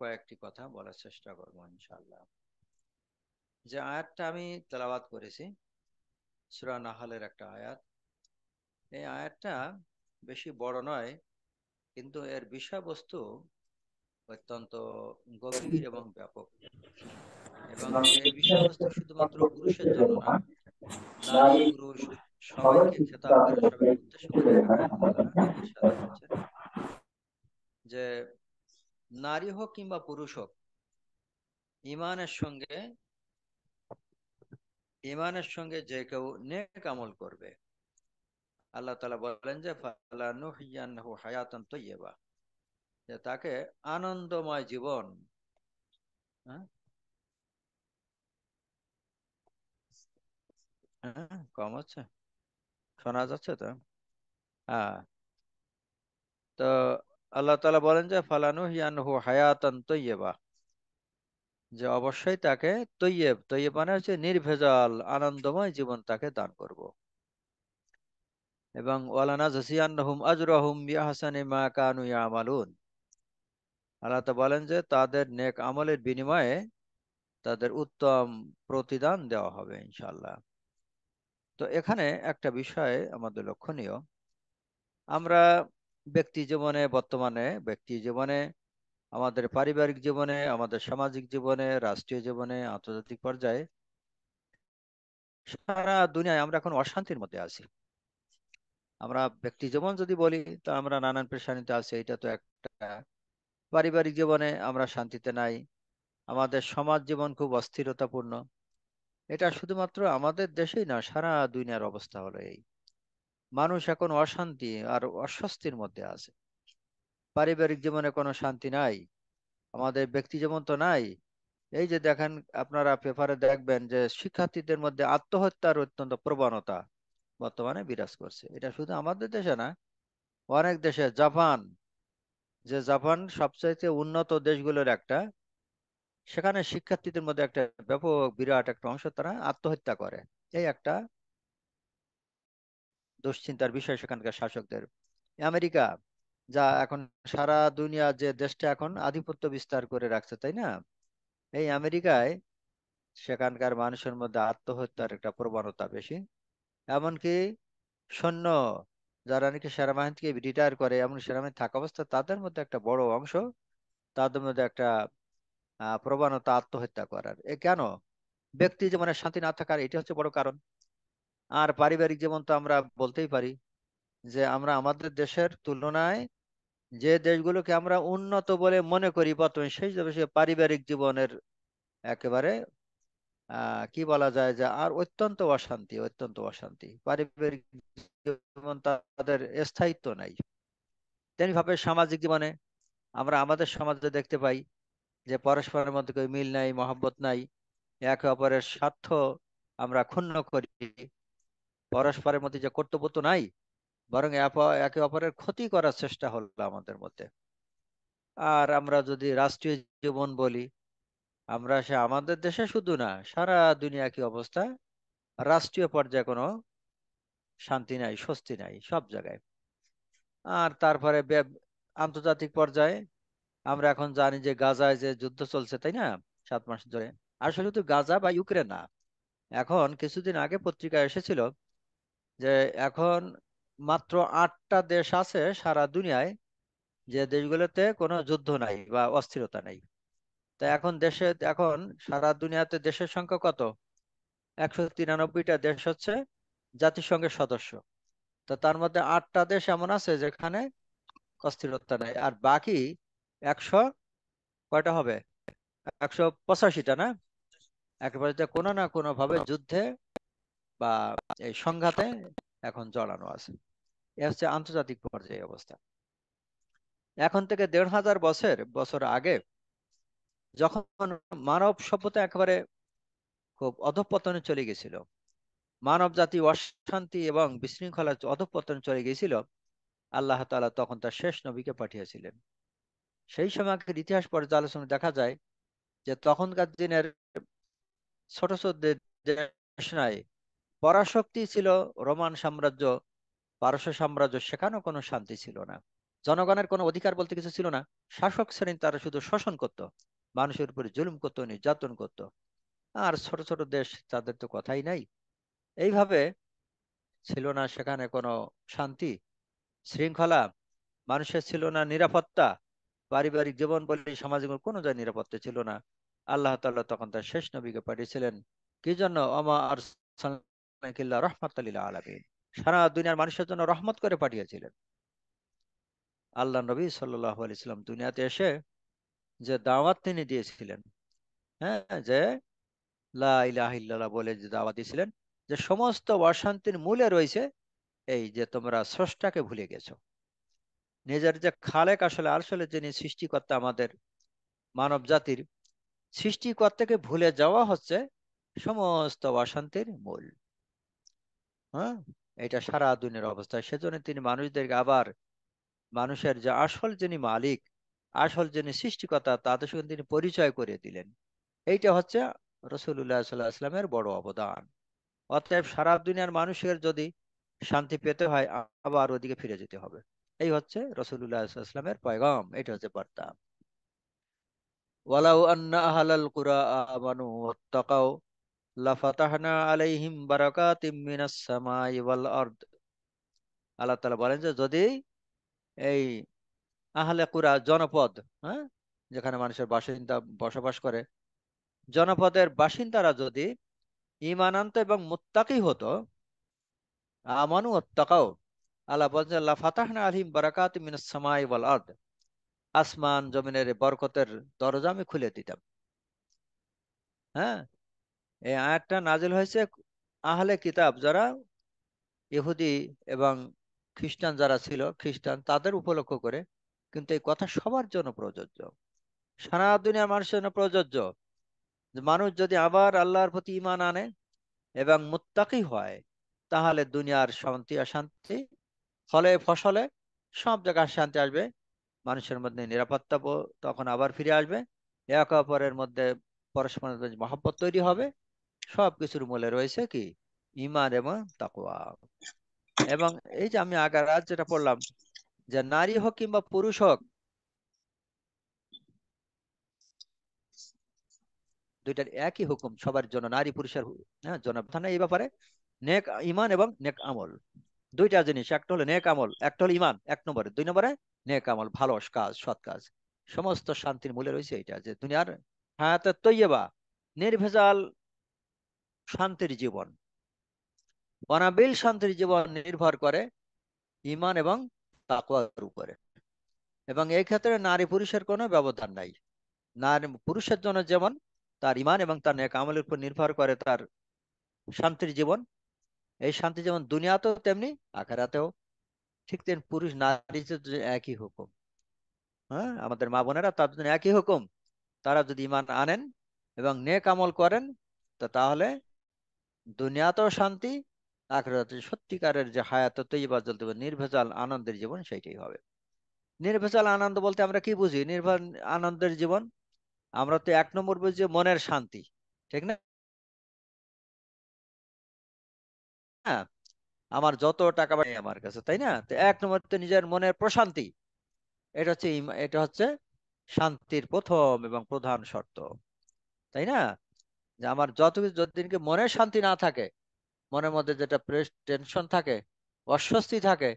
কয়েকটি কথা বলার চেষ্টা করব ইনশাল্লাহ যে আয়াতটা আমি তেলাবাদ করেছি সুরা নাহালের একটা আয়াত এই আয়াতটা বেশি বড় নয় কিন্তু এর বিষয়বস্তু অত্যন্ত গভীর এবং ব্যাপক এবং এই বিষয়বস্তু শুধুমাত্র পুরুষের জন্য না নারী পুরুষ সবাইকে খেতাব উদ্দেশ্য করে যে নারী হোক কিংবা পুরুষ হোক ইমানের সঙ্গে ইমানের সঙ্গে যে কেউ নেক আমল করবে আল্লাহ তালা বলেন যে হায়াতন তৈবা যে তাকে আনন্দময় জীবন হ্যাঁ, হ্যাঁ, কম হচ্ছে শোনা যাচ্ছে তো হ্যাঁ তো আল্লাহ তালা বলেন যে ফালানু হিয়ানহু হায়াতান তৈয়বা যে অবশ্যই তাকে তৈয়ব তৈয়ব মানে হচ্ছে নির্ভেজাল আনন্দময় জীবন তাকে দান করব এবং ওয়ালানা ওয়ালানাজিয়ানহুম আজরহুম ইয়াহসানি মা কানু ইয়ামালুন আল্লাহ তা বলেন যে তাদের নেক আমলের বিনিময়ে তাদের উত্তম প্রতিদান দেওয়া হবে ইনশাল্লাহ তো এখানে একটা বিষয় আমাদের লক্ষণীয় আমরা ব্যক্তি জীবনে বর্তমানে ব্যক্তি জীবনে আমাদের পারিবারিক জীবনে আমাদের সামাজিক জীবনে রাষ্ট্রীয় জীবনে আন্তর্জাতিক পর্যায়ে সারা দুনিয়ায় আমরা এখন অশান্তির মধ্যে আছি আমরা ব্যক্তি জীবন যদি বলি তো আমরা নানান পেশানিতে আছি এটা তো একটা পারিবারিক জীবনে আমরা শান্তিতে নাই আমাদের সমাজ জীবন খুব অস্থিরতাপূর্ণ এটা শুধুমাত্র আমাদের দেশেই না সারা দুনিয়ার অবস্থা হলো এই মানুষ এখন অশান্তি আর অস্বস্তির মধ্যে আছে পারিবারিক জীবনে কোনো শান্তি নাই আমাদের ব্যক্তি জীবন তো নাই এই যে দেখেন আপনারা পেপারে দেখবেন যে শিক্ষার্থীদের মধ্যে আত্মহত্যার অত্যন্ত প্রবণতা বর্তমানে বিরাজ করছে এটা শুধু আমাদের দেশে না অনেক দেশে জাপান যে জাপান সবচাইতে উন্নত দেশগুলোর একটা সেখানে শিক্ষার্থীদের মধ্যে একটা ব্যাপক বিরাট একটা অংশ তারা আত্মহত্যা করে এই একটা দুশ্চিন্তার বিষয় সেখানকার শাসকদের আমেরিকা যা এখন সারা দুনিয়া যে দেশটা এখন আধিপত্য বিস্তার করে রাখছে তাই না এই আমেরিকায় সেখানকার মানুষের মধ্যে আত্মহত্যার একটা প্রবণতা বেশি এমনকি সৈন্য যারা নাকি সেনাবাহিনীকে রিটায়ার করে এমন সেনাবাহিনী থাকা অবস্থা তাদের মধ্যে একটা বড় অংশ তাদের মধ্যে একটা প্রবণতা আত্মহত্যা করার এ কেন ব্যক্তি যে মানে শান্তি না থাকার এটি হচ্ছে বড় কারণ আর পারিবারিক জীবন তো আমরা বলতেই পারি যে আমরা আমাদের দেশের তুলনায় যে দেশগুলোকে আমরা উন্নত বলে মনে করি বর্তমানে সেই সে পারিবারিক জীবনের একেবারে কি বলা যায় যে আর অত্যন্ত অশান্তি অত্যন্ত অশান্তি পারিবারিক জীবন তাদের স্থায়িত্ব নাই তেমনিভাবে সামাজিক জীবনে আমরা আমাদের সমাজে দেখতে পাই যে পরস্পরের মধ্যে মিল নাই মহাব্বত নাই একে অপরের স্বার্থ আমরা ক্ষুণ্ণ করি পরস্পরের মধ্যে যে কর্তব্য নাই বরং একে অপরের ক্ষতি করার চেষ্টা হলো আমাদের মধ্যে আর আমরা যদি রাষ্ট্রীয় জীবন বলি আমরা সে আমাদের দেশে শুধু না সারা দুনিয়া কি অবস্থা রাষ্ট্রীয় পর্যায়ে কোনো শান্তি নাই স্বস্তি নাই সব জায়গায় আর তারপরে আন্তর্জাতিক পর্যায়ে আমরা এখন জানি যে গাজায় যে যুদ্ধ চলছে তাই না সাত মাস ধরে আসলে তো গাজা বা ইউক্রেন না এখন কিছুদিন আগে পত্রিকায় এসেছিল যে এখন মাত্র আটটা দেশ আছে সারা দুনিয়ায় যে দেশগুলোতে কোনো যুদ্ধ নাই বা অস্থিরতা নাই তা এখন দেশে এখন সারা দুনিয়াতে দেশের সংখ্যা কত একশো তিরানব্বইটা দেশ হচ্ছে জাতিসংঘের সদস্য তো তার মধ্যে আটটা দেশ এমন আছে যেখানে অস্থিরতা নাই আর বাকি একশো কয়টা হবে একশো পঁচাশিটা না একেবারে কোনো না কোনো ভাবে যুদ্ধে বা এই সংঘাতে এখন জড়ানো আছে এ হচ্ছে আন্তর্জাতিক পর্যায়ে অবস্থা এখন থেকে দেড় হাজার বছর বছর আগে যখন মানব সভ্যতা একেবারে খুব অধঃপতনে চলে গেছিল মানব জাতি অশান্তি এবং বিশৃঙ্খলা অধঃপতনে চলে গেছিল আল্লাহ তালা তখন তার শেষ নবীকে পাঠিয়েছিলেন সেই সময়কার ইতিহাস পর্যালোচনা দেখা যায় যে তখনকার দিনের ছোট ছোট দেশনায় পরাশক্তি ছিল রোমান সাম্রাজ্য পারস্য সাম্রাজ্য সেখানেও কোনো শান্তি ছিল না জনগণের কোনো অধিকার বলতে কিছু ছিল না শাসক শ্রেণী তারা শুধু শোষণ করত মানুষের উপরে জুলুম করতো নির্যাতন করত আর ছোট ছোট দেশ তাদের তো কথাই নাই এইভাবে ছিল না সেখানে কোনো শান্তি শৃঙ্খলা মানুষের ছিল না নিরাপত্তা পারিবারিক জীবন বলে সামাজিক কোনো যায় নিরাপত্তা ছিল না আল্লাহ তাল্লাহ তখন তার শেষ নবীকে পাঠিয়েছিলেন কি জন্য অমা আর আলমিন সারা দুনিয়ার মানুষের জন্য রহমত করে পাঠিয়েছিলেন আল্লাহ নবী সাল্লাহ আলিয়াল্লাম দুনিয়াতে এসে যে দাওয়াত তিনি দিয়েছিলেন হ্যাঁ যে বলে যে দিয়েছিলেন যে সমস্ত অশান্তির মূলে রয়েছে এই যে তোমরা স্রষ্টাকে ভুলে গেছো নিজের যে খালেক আসলে আসলে যিনি সৃষ্টিকর্তা আমাদের মানব জাতির সৃষ্টিকর্তাকে ভুলে যাওয়া হচ্ছে সমস্ত অশান্তির মূল হ্যাঁ এটা সারা দুনিয়ার অবস্থা সেজন্য তিনি মানুষদেরকে আবার মানুষের যে আসল যিনি মালিক আসল যিনি সৃষ্টিকর্তা তাদের সঙ্গে তিনি পরিচয় করে দিলেন এইটা হচ্ছে রসুল্লাহ সাল্লাহ আসলামের বড় অবদান অতএব সারা দুনিয়ার মানুষের যদি শান্তি পেতে হয় আবার ওদিকে ফিরে যেতে হবে এই হচ্ছে রসুল্লাহ আসলামের পয়গম এটা হচ্ছে বার্তা ওয়ালাউ আন্না আহাল কুরা আমানু তাকাও লাফাতাহনা আলাইহিম বারাকাতিম মিনাস সামাই ওয়াল আরদ আল্লাহ তাআলা বলেন যে যদি এই আহলে কুরা জনপদ হ্যাঁ যেখানে মানুষের বাসিন্দা বসবাস করে জনপদের বাসিন্দারা যদি ইমানান্ত এবং মুত্তাকি হতো আমানু অত্তাকাও আল্লাহ বলছেন আল্লাহ ফাতাহনা আলিম বারাকাত মিন সামাই ওয়াল আর্দ আসমান জমিনের বরকতের দরজা আমি খুলে দিতাম হ্যাঁ এই আয়াতটা নাজিল হয়েছে আহলে কিতাব যারা ইহুদি এবং খ্রিস্টান যারা ছিল খ্রিস্টান তাদের উপলক্ষ করে কিন্তু এই কথা সবার জন্য প্রযোজ্য সারা দুনিয়া মানুষের জন্য প্রযোজ্য মানুষ যদি আবার আল্লাহর প্রতি ইমান আনে এবং মুত্তাকি হয় তাহলে দুনিয়ার শান্তি অশান্তি ফলে ফসলে সব জায়গায় শান্তি আসবে মানুষের মধ্যে নিরাপত্তা তখন আবার ফিরে আসবে একে অপরের মধ্যে পরস্পরের মহাব্বত তৈরি হবে সবকিছুর মূলে রয়েছে কি ইমান এবং তাকুয়া এবং এই যে আমি আগের রাত যেটা পড়লাম যে নারী হোক কিংবা পুরুষ হোক দুইটার একই হুকুম সবার জন্য নারী পুরুষের হ্যাঁ জনপ্রধান এই ব্যাপারে নেক ইমান এবং নেক আমল দুইটা জিনিস একটা হলো নেক আমল একটা হলো ইমান এক নম্বরে দুই নম্বরে নেক আমল ভালো কাজ সৎ কাজ সমস্ত শান্তির মূলে রয়েছে এটা যে দুনিয়ার তো তৈবা নির্ভেজাল শান্তির জীবন অনাবিল শান্তির জীবন নির্ভর করে ইমান এবং তাকুয়ার উপরে এবং এই ক্ষেত্রে নারী পুরুষের কোনো ব্যবধান নাই নারী পুরুষের জন্য যেমন তার ইমান এবং তার নেক আমলের উপর নির্ভর করে তার শান্তির জীবন এই শান্তি যেমন দুনিয়াতেও তেমনি আখেরাতেও ঠিক তেমন পুরুষ নারীদের একই হুকুম হ্যাঁ আমাদের মা বোনেরা তার জন্য একই হুকুম তারা যদি ইমান আনেন এবং নেক আমল করেন তো তাহলে দুনিয়াতেও শান্তি আখরাতে সত্যিকারের যে হায়াত তৈবা চলতে হবে নির্ভেজাল আনন্দের জীবন সেইটাই হবে নির্ভেজাল আনন্দ বলতে আমরা কি বুঝি নির্ভর আনন্দের জীবন আমরা তো এক নম্বর বুঝি মনের শান্তি ঠিক না হ্যাঁ আমার যত টাকা বাড়ি আমার কাছে তাই না তো এক নম্বর তো নিজের মনের প্রশান্তি এটা হচ্ছে এটা হচ্ছে শান্তির প্রথম এবং প্রধান শর্ত তাই না যে আমার যত যতদিনকে মনের শান্তি না থাকে মনের মধ্যে যেটা প্রেস টেনশন থাকে অস্বস্তি থাকে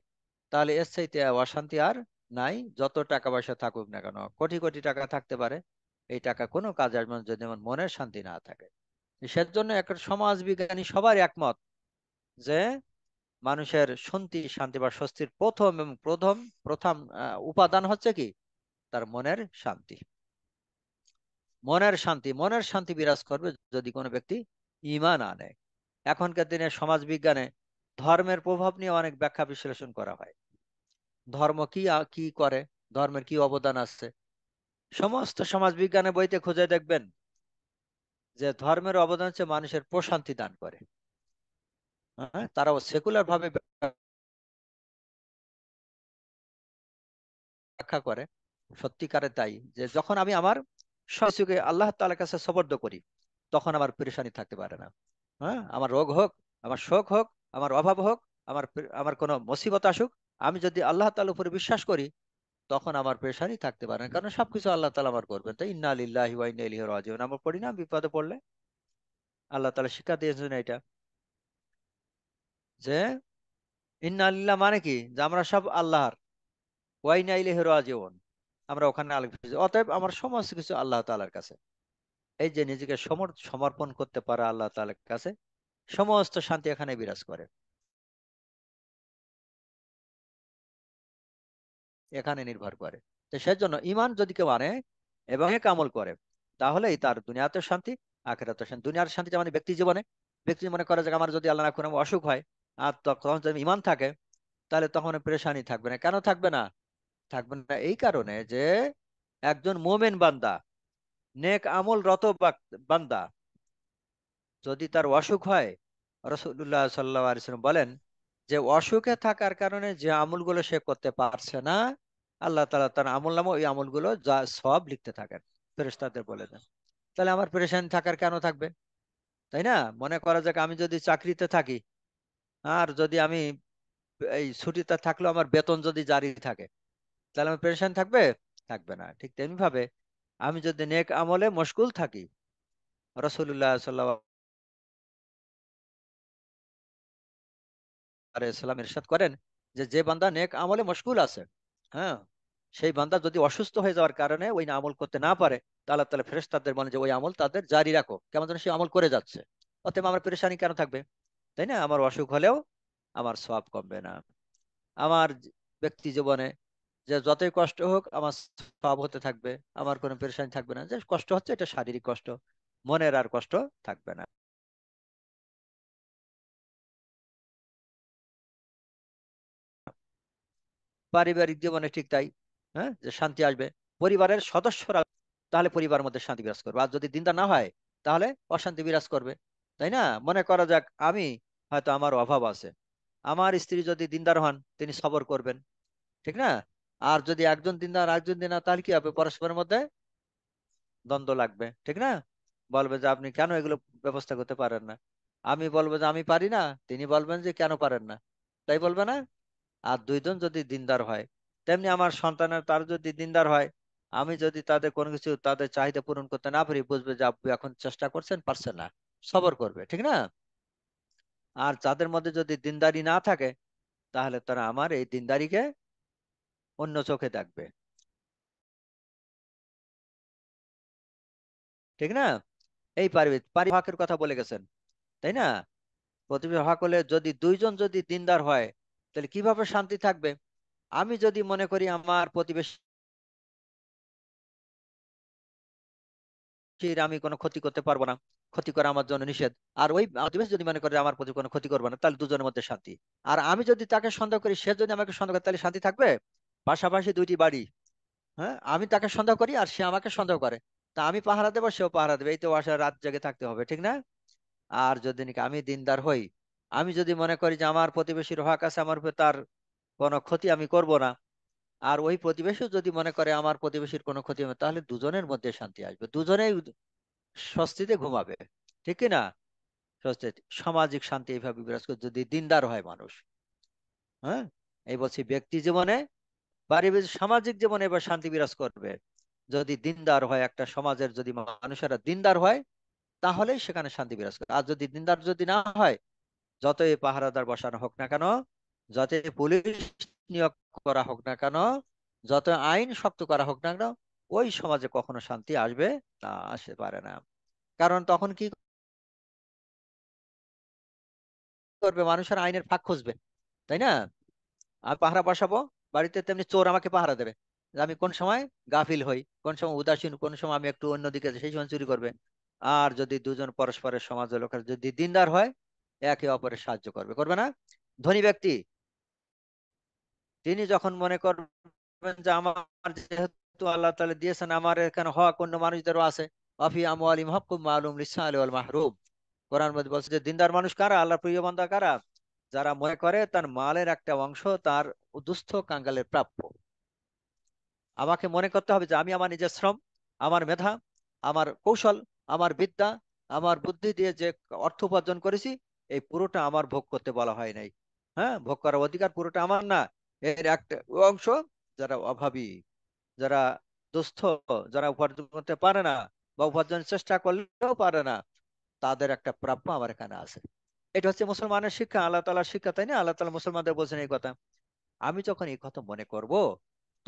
তাহলে এর চাইতে অশান্তি আর নাই যত টাকা পয়সা থাকুক না কেন কোটি কোটি টাকা থাকতে পারে এই টাকা কোনো কাজ আসবে না যদি আমার মনের শান্তি না থাকে সেজন্য একটা সমাজ বিজ্ঞানী সবার একমত যে মানুষের শান্তি শান্তি বা স্বস্তির প্রথম এবং প্রথম প্রথম উপাদান হচ্ছে কি তার মনের শান্তি মনের শান্তি মনের শান্তি বিরাজ করবে যদি কোনো ব্যক্তি ইমান আনে এখনকার দিনে সমাজ বিজ্ঞানে ধর্মের প্রভাব নিয়ে অনেক ব্যাখ্যা বিশ্লেষণ করা হয় ধর্ম কি কি করে ধর্মের কি অবদান আসছে সমস্ত সমাজ বিজ্ঞানে বইতে খুঁজে দেখবেন যে ধর্মের অবদান হচ্ছে মানুষের প্রশান্তি দান করে হ্যাঁ, তারাও সেকুলার ভাবে ব্যাখ্যা করে সত্যিকারে তাই যে যখন আমি আমার সচুকে আল্লাহ তালার কাছে সবর্দ করি তখন আমার পরেশানি থাকতে পারে না হ্যাঁ আমার রোগ হোক আমার শোক হোক আমার অভাব হোক আমার আমার কোনো মসিবত আসুক আমি যদি আল্লাহ তালার উপরে বিশ্বাস করি তখন আমার পেশারই থাকতে পারে না কারণ সবকিছু আল্লাহ তালা আমার করবেন তাই ইন্না আলিল্লাহ ওয়াইন আলিহ রাজিউন আমরা পড়ি না বিপদে পড়লে আল্লাহ তালা শিক্ষা দিয়েছেন এটা যে ইন্না আলিল্লাহ মানে কি যে আমরা সব আল্লাহর ওয়াইনা আলিহ রাজিউন আমরা ওখানে আলোকিত অতএব আমার সমস্ত কিছু আল্লাহ তালার কাছে এই যে নিজেকে সমর্পণ করতে পারে আল্লাহ তালের কাছে সমস্ত শান্তি এখানে বিরাজ করে এখানে নির্ভর করে তো সেজন্য ইমান যদি কেউ আনে এবং কামল আমল করে তাহলেই তার দুনিয়াতে শান্তি আখেরাতে শান্তি দুনিয়ার শান্তি মানে ব্যক্তি জীবনে ব্যক্তি মনে করে যে আমার যদি আল্লাহ না কোনো অসুখ হয় আর তখন যদি ইমান থাকে তাহলে তখন পরেশানি থাকবে না কেন থাকবে না থাকবে না এই কারণে যে একজন মোমেন বান্দা নেক আমল রত বান্দা যদি তার অসুখ হয় রসুল্লাহ সাল্লাম বলেন যে অসুখে থাকার কারণে যে আমলগুলো সে করতে পারছে না আল্লাহ তালা তার আমল নামে ওই আমলগুলো যা সব লিখতে থাকেন ফেরেস্তাদের বলে দেন তাহলে আমার পেরেশানি থাকার কেন থাকবে তাই না মনে করা যাক আমি যদি চাকরিতে থাকি আর যদি আমি এই ছুটিতে থাকলেও আমার বেতন যদি জারি থাকে তাহলে আমার পেনশন থাকবে থাকবে না ঠিক তেমনি ভাবে আমি যদি নেক আমলে মশগুল থাকি রসুল্লাহ সাল্লা সাল্লাম ইরশাদ করেন যে যে বান্দা নেক আমলে মশগুল আছে হ্যাঁ সেই বান্দা যদি অসুস্থ হয়ে যাওয়ার কারণে ওই আমল করতে না পারে তাহলে তাহলে ফেরেস্তাদের মনে যে ওই আমল তাদের জারি রাখো কেমন যেন সে আমল করে যাচ্ছে অতএব আমার পরেশানি কেন থাকবে তাই না আমার অসুখ হলেও আমার সব কমবে না আমার ব্যক্তি জীবনে যে যতই কষ্ট হোক আমার সব হতে থাকবে আমার কোনো পেরেশানি থাকবে না যে কষ্ট হচ্ছে এটা শারীরিক কষ্ট মনের আর কষ্ট থাকবে না পারিবারিক জীবনে ঠিক তাই হ্যাঁ যে শান্তি আসবে পরিবারের সদস্যরা তাহলে পরিবার মধ্যে শান্তি বিরাজ করবে আর যদি দিনটা না হয় তাহলে অশান্তি বিরাজ করবে তাই না মনে করা যাক আমি হয়তো আমার অভাব আছে আমার স্ত্রী যদি দিনদার হন তিনি সবর করবেন ঠিক না আর যদি একজন আর একজন দিনদার তাহলে কি হবে পরস্পরের মধ্যে দ্বন্দ্ব লাগবে ঠিক না বলবে যে আপনি কেন এগুলো ব্যবস্থা করতে পারেন না আমি বলবো যে আমি পারি না তিনি বলবেন যে কেন পারেন না তাই বলবে না আর দুইজন যদি দিনদার হয় তেমনি আমার সন্তানের তার যদি দিনদার হয় আমি যদি তাদের কোনো কিছু তাদের চাহিদা পূরণ করতে না পারি বুঝবে যে আপনি এখন চেষ্টা করছেন পারছেন না সবর করবে ঠিক না আর যাদের মধ্যে যদি দিনদারি না থাকে তাহলে তারা আমার এই দিনদারিকে অন্য চোখে দেখবে ঠিক না এই পারিবিত পারিভাকের কথা বলে গেছেন তাই না প্রতিবেশী হক হলে যদি দুইজন যদি দিনদার হয় তাহলে কিভাবে শান্তি থাকবে আমি যদি মনে করি আমার প্রতিবেশীর আমি কোনো ক্ষতি করতে পারবো না ক্ষতি করা আমার জন্য নিষেধ আর ওই প্রতিবেশী যদি মনে করে আমার প্রতি কোনো ক্ষতি করবো না তাহলে দুজনের মধ্যে শান্তি আর আমি যদি তাকে সন্দেহ করি সে যদি আমাকে সন্দেহ করে তাহলে শান্তি থাকবে পাশাপাশি দুইটি বাড়ি হ্যাঁ আমি তাকে সন্দেহ করি আর সে আমাকে সন্দেহ করে তা আমি পাহারা দেবো সেও পাহারা দেবে এই তো আসলে রাত জেগে থাকতে হবে ঠিক না আর যদি নাকি আমি দিনদার হই আমি যদি মনে করি যে আমার প্রতিবেশীর হক আছে আমার উপরে তার কোনো ক্ষতি আমি করব না আর ওই প্রতিবেশীও যদি মনে করে আমার প্রতিবেশীর কোনো ক্ষতি হবে তাহলে দুজনের মধ্যে শান্তি আসবে দুজনেই স্বস্তিতে ঘুমাবে ঠিক না স্বস্তি সামাজিক শান্তি এইভাবে বিরাজ করে যদি দিনদার হয় মানুষ হ্যাঁ এই বলছি ব্যক্তি জীবনে বাড়ি সামাজিক জীবনে এবার শান্তি বিরাজ করবে যদি দিনদার হয় একটা সমাজের যদি মানুষেরা দিনদার হয় তাহলে সেখানে শান্তি বিরাজ করবে আর যদি দিনদার যদি না হয় যতই পাহারাদার বসানো হোক না কেন যত পুলিশ নিয়োগ করা হোক না কেন যত আইন শক্ত করা হোক না কেন ওই সমাজে কখনো শান্তি আসবে না আসতে পারে না কারণ তখন কি করবে মানুষের আইনের ফাঁক খুঁজবে তাই না আর পাহারা বসাবো বাড়িতে তেমনি চোর আমাকে পাহারা দেবে আমি কোন সময় গাফিল হই কোন সময় উদাসীন কোন সময় আমি একটু অন্যদিকে সেই সময় চুরি করবে আর যদি দুজন পরস্পরের সমাজ লোকের যদি দিনদার হয় একে অপরের সাহায্য করবে করবে না ধনী ব্যক্তি তিনি যখন মনে করবেন যে আমার যেহেতু আল্লাহ তালে দিয়েছেন আমার এখানে হক অন্য মানুষদেরও আছে অফি আমি হকুম মালুম লিসা আলী মাহরুব কোরআন মধ্যে বলছে যে দিনদার মানুষ কারা আল্লাহ প্রিয় বন্ধা কারা যারা মনে করে তার মালের একটা অংশ তার দুস্থ কাঙ্গালের প্রাপ্য আমাকে মনে করতে হবে যে আমি আমার নিজের শ্রম আমার মেধা আমার কৌশল আমার বিদ্যা আমার বুদ্ধি দিয়ে যে অর্থ উপার্জন করেছি এই পুরোটা আমার ভোগ করতে বলা হয় নাই হ্যাঁ ভোগ করার অধিকার পুরোটা আমার না এর একটা অংশ যারা অভাবী যারা দুস্থ যারা উপার্জন করতে পারে না বা উপার্জনের চেষ্টা করলেও পারে না তাদের একটা প্রাপ্য আমার এখানে আছে এটা হচ্ছে মুসলমানের শিক্ষা আল্লাহ তালার শিক্ষা তাই না আল্লাহ তালা মুসলমানদের বলছেন এই কথা আমি যখন এই কথা মনে করব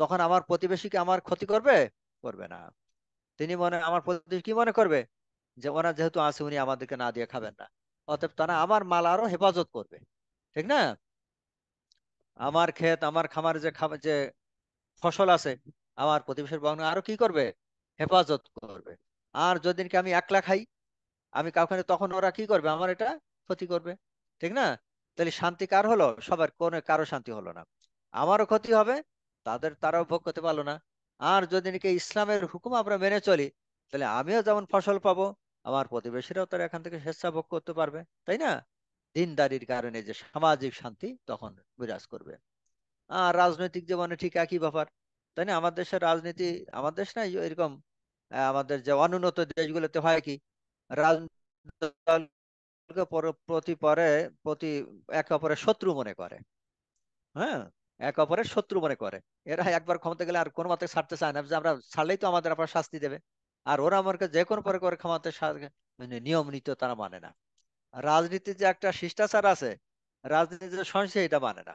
তখন আমার প্রতিবেশী কি আমার ক্ষতি করবে করবে না তিনি মনে আমার প্রতিবেশী কি মনে করবে যে ওনার যেহেতু আছে উনি আমাদেরকে না দিয়ে খাবেন না অতএব তারা আমার মাল আরো হেফাজত করবে ঠিক না আমার ক্ষেত আমার খামার যে খাবার যে ফসল আছে আমার প্রতিবেশীর বগ্ন আরো কি করবে হেফাজত করবে আর যদিনকে আমি একলা খাই আমি কাউখানে তখন ওরা কি করবে আমার এটা ক্ষতি করবে ঠিক না তাহলে শান্তি কার হলো সবার কোন কারো শান্তি হলো না আমারও ক্ষতি হবে তাদের তারাও ভোগ করতে পারলো না আর যদি নাকি ইসলামের হুকুম আমরা মেনে চলি তাহলে আমিও যেমন ফসল পাব আমার প্রতিবেশীরাও তারা এখান থেকে স্বেচ্ছা ভোগ করতে পারবে তাই না দিনদারির কারণে যে সামাজিক শান্তি তখন বিরাজ করবে আর রাজনৈতিক জীবনে ঠিক একই ব্যাপার তাই না আমাদের দেশের রাজনীতি আমাদের দেশ না এরকম আমাদের যে অনুন্নত দেশগুলোতে হয় কি রাজনীতি প্রতি পরে প্রতি একে অপরের শত্রু মনে করে হ্যাঁ এক অপরের শত্রু মনে করে এরা একবার ক্ষমতা গেলে আর কোনো মতে ছাড়তে চায় না যে আমরা ছাড়লেই তো আমাদের আবার শাস্তি দেবে আর ওরা আমাকে যে কোনো পরে করে ক্ষমতা মানে নিয়ম নিতে তারা মানে না রাজনীতির যে একটা শিষ্টাচার আছে রাজনীতির যে সংশয় এটা মানে না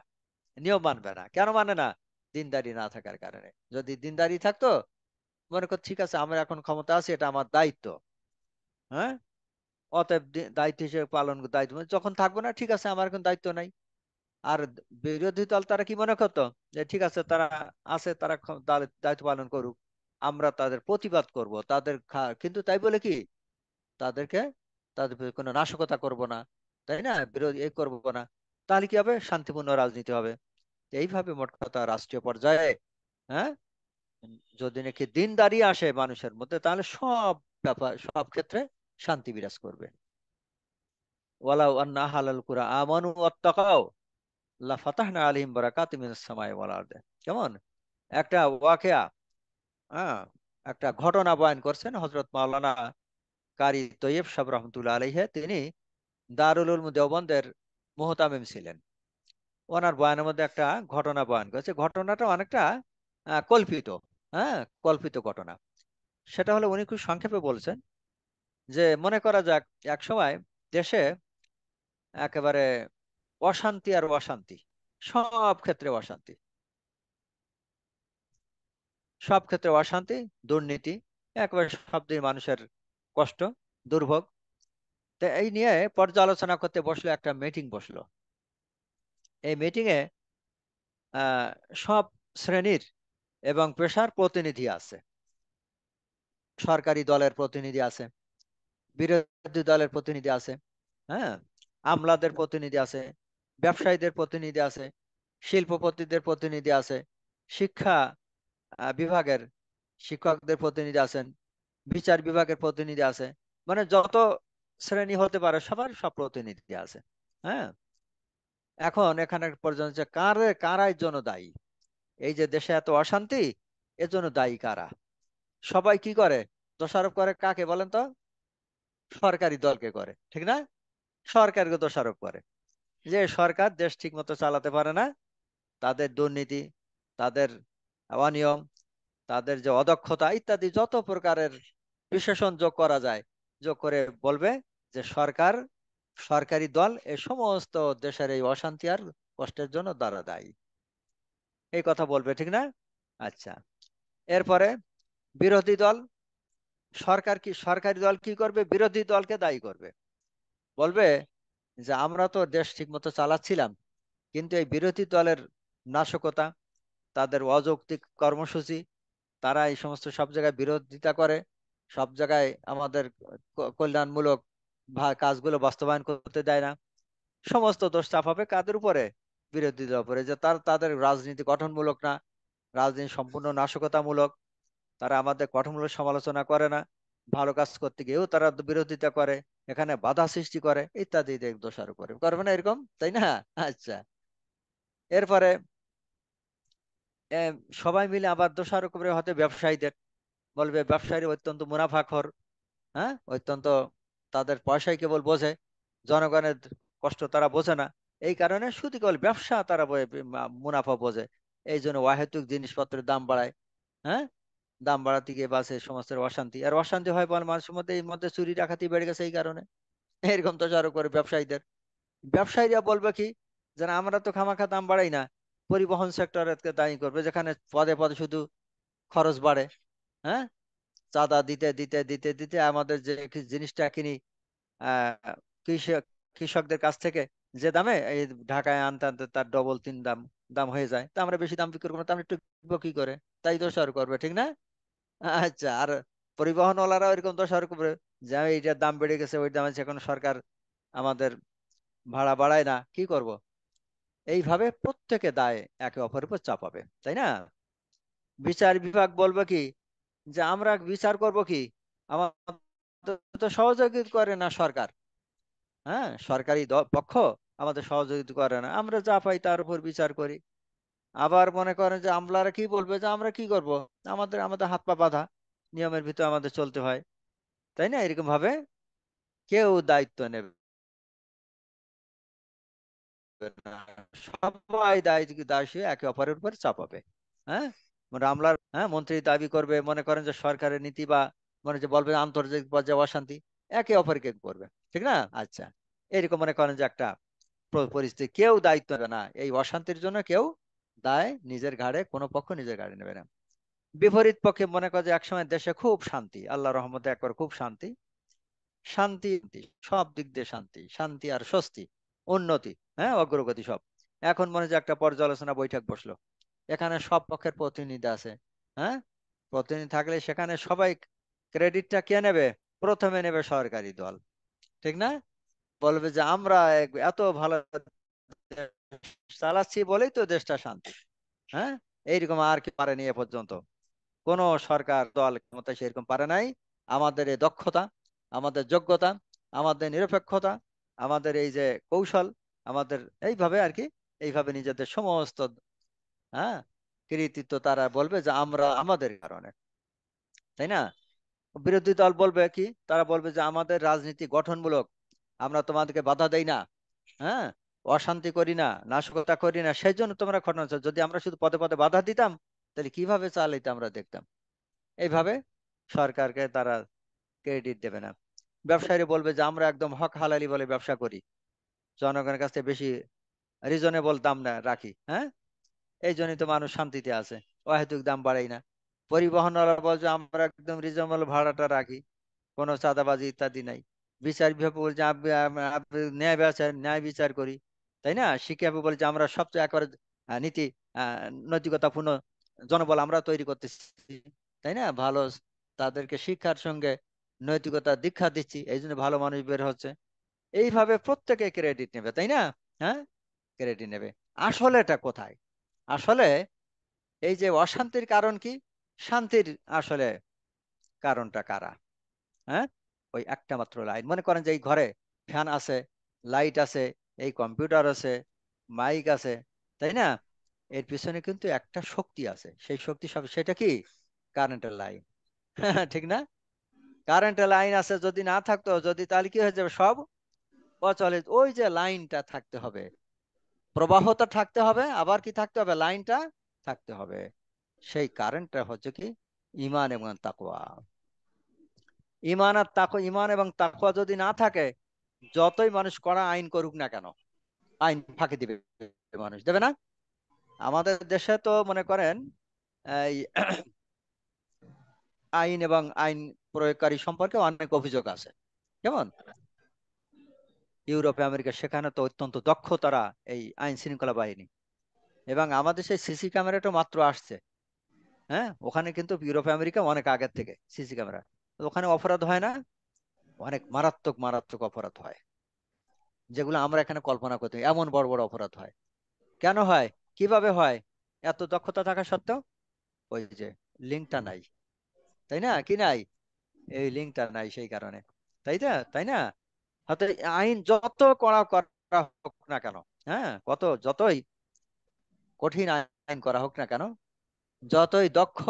নিয়ম মানবে না কেন মানে না দিনদারি না থাকার কারণে যদি দিনদারি থাকতো মনে কর ঠিক আছে আমার এখন ক্ষমতা আছে এটা আমার দায়িত্ব হ্যাঁ অতএব দায়িত্ব হিসেবে পালন দায়িত্ব মানে যখন থাকবো না ঠিক আছে আমার কোন দায়িত্ব নাই আর বিরোধী দল তারা কি মনে করতো যে ঠিক আছে তারা আছে তারা দায়িত্ব পালন করুক আমরা তাদের প্রতিবাদ করব তাদের কিন্তু তাই বলে কি তাদেরকে তাদের কোনো নাশকতা করব না তাই না বিরোধী এ করব না তাহলে কি হবে শান্তিপূর্ণ রাজনীতি হবে এইভাবে মোট কথা রাষ্ট্রীয় পর্যায়ে হ্যাঁ যদি নাকি দিন দাঁড়িয়ে আসে মানুষের মধ্যে তাহলে সব ব্যাপার সব ক্ষেত্রে শান্তি বিরাজ করবে ওয়ালাউ আন্না হালাল কুরা আমানু লা ফাতাহনা সামাই কেমন একটা ওয়াকিয়া হ্যাঁ একটা ঘটনা বয়ান করছেন হজরত মাওলানা কারি তৈয়ব সাহেব রহমতুল্লা আলহে তিনি দারুল উলম দেওবন্দের মোহতামিম ছিলেন ওনার বয়ানের মধ্যে একটা ঘটনা বয়ান করেছে ঘটনাটা অনেকটা কল্পিত হ্যাঁ কল্পিত ঘটনা সেটা হলো উনি খুব সংক্ষেপে বলছেন যে মনে করা যাক এক সময় দেশে একেবারে অশান্তি আর অশান্তি সব ক্ষেত্রে অশান্তি সব ক্ষেত্রে অশান্তি দুর্নীতি একবার সব দিন মানুষের কষ্ট দুর্ভোগ তো এই নিয়ে পর্যালোচনা করতে বসলো একটা মিটিং বসলো এই মিটিংয়ে সব শ্রেণীর এবং পেশার প্রতিনিধি আছে সরকারি দলের প্রতিনিধি আছে বিরোধী দলের প্রতিনিধি আছে হ্যাঁ আমলাদের হ্যাঁ। প্রতিনিধি আছে ব্যবসায়ীদের প্রতিনিধি আছে শিল্পপতিদের প্রতিনিধি আছে শিক্ষা বিভাগের শিক্ষকদের প্রতিনিধি আছেন বিচার বিভাগের প্রতিনিধি আছে মানে যত শ্রেণী হতে পারে সবার সব প্রতিনিধি আছে হ্যাঁ এখন এখানে পর্যন্ত যে কারে কারাই জন্য দায়ী এই যে দেশে এত অশান্তি এর জন্য দায়ী কারা সবাই কি করে দোষারোপ করে কাকে বলেন তো সরকারি দলকে করে ঠিক না সরকারকে দোষারোপ করে যে সরকার দেশ ঠিক মতো চালাতে পারে না তাদের দুর্নীতি তাদের অনিয়ম তাদের যে অদক্ষতা ইত্যাদি যত প্রকারের বিশেষণ যোগ করা যায় যোগ করে বলবে যে সরকার সরকারি দল এ সমস্ত দেশের এই অশান্তি আর কষ্টের জন্য দ্বারা দায়ী এই কথা বলবে ঠিক না আচ্ছা এরপরে বিরোধী দল সরকার কি সরকারি দল কি করবে বিরোধী দলকে দায়ী করবে বলবে যে আমরা তো দেশ ঠিকমতো চালাচ্ছিলাম কিন্তু এই বিরোধী দলের নাশকতা তাদের অযৌক্তিক কর্মসূচি তারা এই সমস্ত সব জায়গায় বিরোধিতা করে সব জায়গায় আমাদের কল্যাণমূলক কাজগুলো বাস্তবায়ন করতে দেয় না সমস্ত দোষ চাপাবে কাদের উপরে বিরোধী দলের উপরে যে তার তাদের রাজনীতি গঠনমূলক না রাজনীতি সম্পূর্ণ নাশকতামূলক তারা আমাদের কঠোরমূলক সমালোচনা করে না ভালো কাজ করতে গিয়েও তারা বিরোধিতা করে এখানে বাধা সৃষ্টি করে ইত্যাদি দোষারোপ করে করবে না এরকম তাই না আচ্ছা এরপরে সবাই মিলে আবার দোষারোপ করে হতে ব্যবসায়ীদের বলবে ব্যবসায়ী অত্যন্ত মুনাফাখর হ্যাঁ অত্যন্ত তাদের পয়সায় কেবল বোঝে জনগণের কষ্ট তারা বোঝে না এই কারণে শুধু কেবল ব্যবসা তারা মুনাফা বোঝে এই জন্য অহেতুক জিনিসপত্রের দাম বাড়ায় হ্যাঁ দাম বাড়াতে গিয়ে বাসে সমস্ত অশান্তি আর অশান্তি হয় বল মানুষের মধ্যে এই মধ্যে চুরি ডাকাতি বেড়ে গেছে এই কারণে এরকম তো চারো করে ব্যবসায়ীদের ব্যবসায়ীরা বলবে কি যে আমরা তো খামাখা দাম বাড়াই না পরিবহন সেক্টরকে দায়ী করবে যেখানে পদে পদে শুধু খরচ বাড়ে হ্যাঁ চাঁদা দিতে দিতে দিতে দিতে আমাদের যে জিনিসটা কিনি কৃষক কৃষকদের কাছ থেকে যে দামে এই ঢাকায় আনতে আনতে তার ডবল তিন দাম দাম হয়ে যায় তা আমরা বেশি দাম বিক্রি করবো না আমরা একটু কি করে তাই দোষারোপ করবে ঠিক না আচ্ছা আর পরিবহনওয়ালারা এরকম দোষারোপ করে যে এইটার দাম বেড়ে গেছে ওই দামে এখন সরকার আমাদের ভাড়া বাড়ায় না কি করব। এইভাবে প্রত্যেকে দায় একে অপরের উপর চাপাবে তাই না বিচার বিভাগ বলবে কি যে আমরা বিচার করব কি আমাদের তো সহযোগিতা করে না সরকার হ্যাঁ সরকারি পক্ষ আমাদের সহযোগিতা করে না আমরা যা পাই তার উপর বিচার করি আবার মনে করেন যে আমলারা কি বলবে যে আমরা কি করব আমাদের আমাদের হাত পা বাঁধা নিয়মের ভিতর আমাদের চলতে হয় তাই না এরকম ভাবে কেউ দায়িত্ব নেবে সবাই দায়িত্ব দাসী একে অপরের উপর চাপাবে হ্যাঁ মানে আমলার হ্যাঁ মন্ত্রী দাবি করবে মনে করেন যে সরকারের নীতি বা মনে যে বলবে আন্তর্জাতিক পর্যায়ে অশান্তি একে অপরকে করবে ঠিক না আচ্ছা এরকম মনে করেন যে একটা পরিস্থিতি কেউ দায়িত্ব না এই অশান্তির জন্য কেউ দায় নিজের ঘাড়ে কোনো পক্ষ নিজের ঘাড়ে নেবে না বিপরীত পক্ষে মনে করে যে একসময় দেশে খুব শান্তি আল্লাহ রহমতে একবার খুব শান্তি শান্তি সব দিক দিয়ে শান্তি শান্তি আর স্বস্তি উন্নতি হ্যাঁ অগ্রগতি সব এখন মনে যে একটা পর্যালোচনা বৈঠক বসলো এখানে সব পক্ষের প্রতিনিধি আছে হ্যাঁ প্রতিনিধি থাকলে সেখানে সবাই ক্রেডিটটা কে নেবে প্রথমে নেবে সরকারি দল ঠিক না বলবে যে আমরা এত ভালো চালাচ্ছি বলেই তো দেশটা শান্তি হ্যাঁ এইরকম আর কি পারেনি এ পর্যন্ত কোন সরকার দল ক্ষমতা সেরকম পারে নাই আমাদের এই দক্ষতা আমাদের যোগ্যতা আমাদের নিরপেক্ষতা আমাদের এই যে কৌশল আমাদের এইভাবে আর কি এইভাবে নিজেদের সমস্ত হ্যাঁ কৃতিত্ব তারা বলবে যে আমরা আমাদের কারণে তাই না বিরোধী দল বলবে কি তারা বলবে যে আমাদের রাজনীতি গঠনমূলক আমরা তোমাদেরকে বাধা দেই না হ্যাঁ অশান্তি করি না নাশকতা করি না সেই জন্য তোমরা ঘটনা চাও যদি আমরা শুধু পদে পদে বাধা দিতাম তাহলে কিভাবে চালাইতে আমরা দেখতাম এইভাবে সরকারকে তারা ক্রেডিট দেবে না ব্যবসায়ী বলবে যে আমরা একদম হক হালালি বলে ব্যবসা করি জনগণের কাছে বেশি রিজনেবল দাম না রাখি হ্যাঁ এই জন্যই তো মানুষ শান্তিতে আছে অহেতুক দাম বাড়াই না পরিবহন বলছে আমরা একদম রিজনেবল ভাড়াটা রাখি কোনো চাঁদাবাজি ইত্যাদি নাই বিচার বিভাগ বলছে ন্যায় বিচার ন্যায় বিচার করি তাই না শিক্ষা বলে যে আমরা সবচেয়ে একবারে নীতি নৈতিকতাপূর্ণ জনবল আমরা তৈরি করতেছি তাই না ভালো তাদেরকে শিক্ষার সঙ্গে নৈতিকতা দীক্ষা দিচ্ছি এই জন্য ভালো মানুষ বের হচ্ছে এইভাবে প্রত্যেকে ক্রেডিট নেবে তাই না হ্যাঁ ক্রেডিট নেবে আসলে এটা কোথায় আসলে এই যে অশান্তির কারণ কি শান্তির আসলে কারণটা কারা হ্যাঁ ওই একটা মাত্র লাইন মনে করেন যে এই ঘরে ফ্যান আছে লাইট আছে এই কম্পিউটার আছে মাইক আছে তাই না এর পিছনে কিন্তু একটা শক্তি আছে সেই শক্তি সব সেটা কি কারেন্টের লাইন ঠিক না কারেন্টের লাইন আছে যদি না থাকতো যদি তাহলে কি হয়ে যাবে সব অচলে ওই যে লাইনটা থাকতে হবে প্রবাহটা থাকতে হবে আবার কি থাকতে হবে লাইনটা থাকতে হবে সেই কারেন্টটা হচ্ছে কি ইমান এবং তাকুয়া ইমান আর তাকু ইমান এবং তাকুয়া যদি না থাকে যতই মানুষ করা আইন করুক না কেন আইন ফাঁকি দিবে মানুষ দেবে না আমাদের দেশে তো মনে করেন এই আইন এবং আইন প্রয়োগকারী সম্পর্কে অনেক অভিযোগ আছে কেমন ইউরোপে আমেরিকা সেখানে তো অত্যন্ত দক্ষ তারা এই আইন শৃঙ্খলা বাহিনী এবং আমাদের সেই সিসি ক্যামেরাটা মাত্র আসছে হ্যাঁ ওখানে কিন্তু ইউরোপ আমেরিকা অনেক আগের থেকে সিসি ক্যামেরা ওখানে অপরাধ হয় না অনেক মারাত্মক মারাত্মক অপরাধ হয় যেগুলো আমরা এখানে কল্পনা করতে এমন বড় বড় অপরাধ হয় কেন হয় কিভাবে হয় এত দক্ষতা থাকা সত্ত্বেও ওই যে লিঙ্কটা নাই তাই না কি নাই এই লিঙ্কটা নাই সেই কারণে তাই না তাই না হয়তো আইন যত করা করা হোক না কেন হ্যাঁ কত যতই কঠিন আইন করা হোক না কেন যতই দক্ষ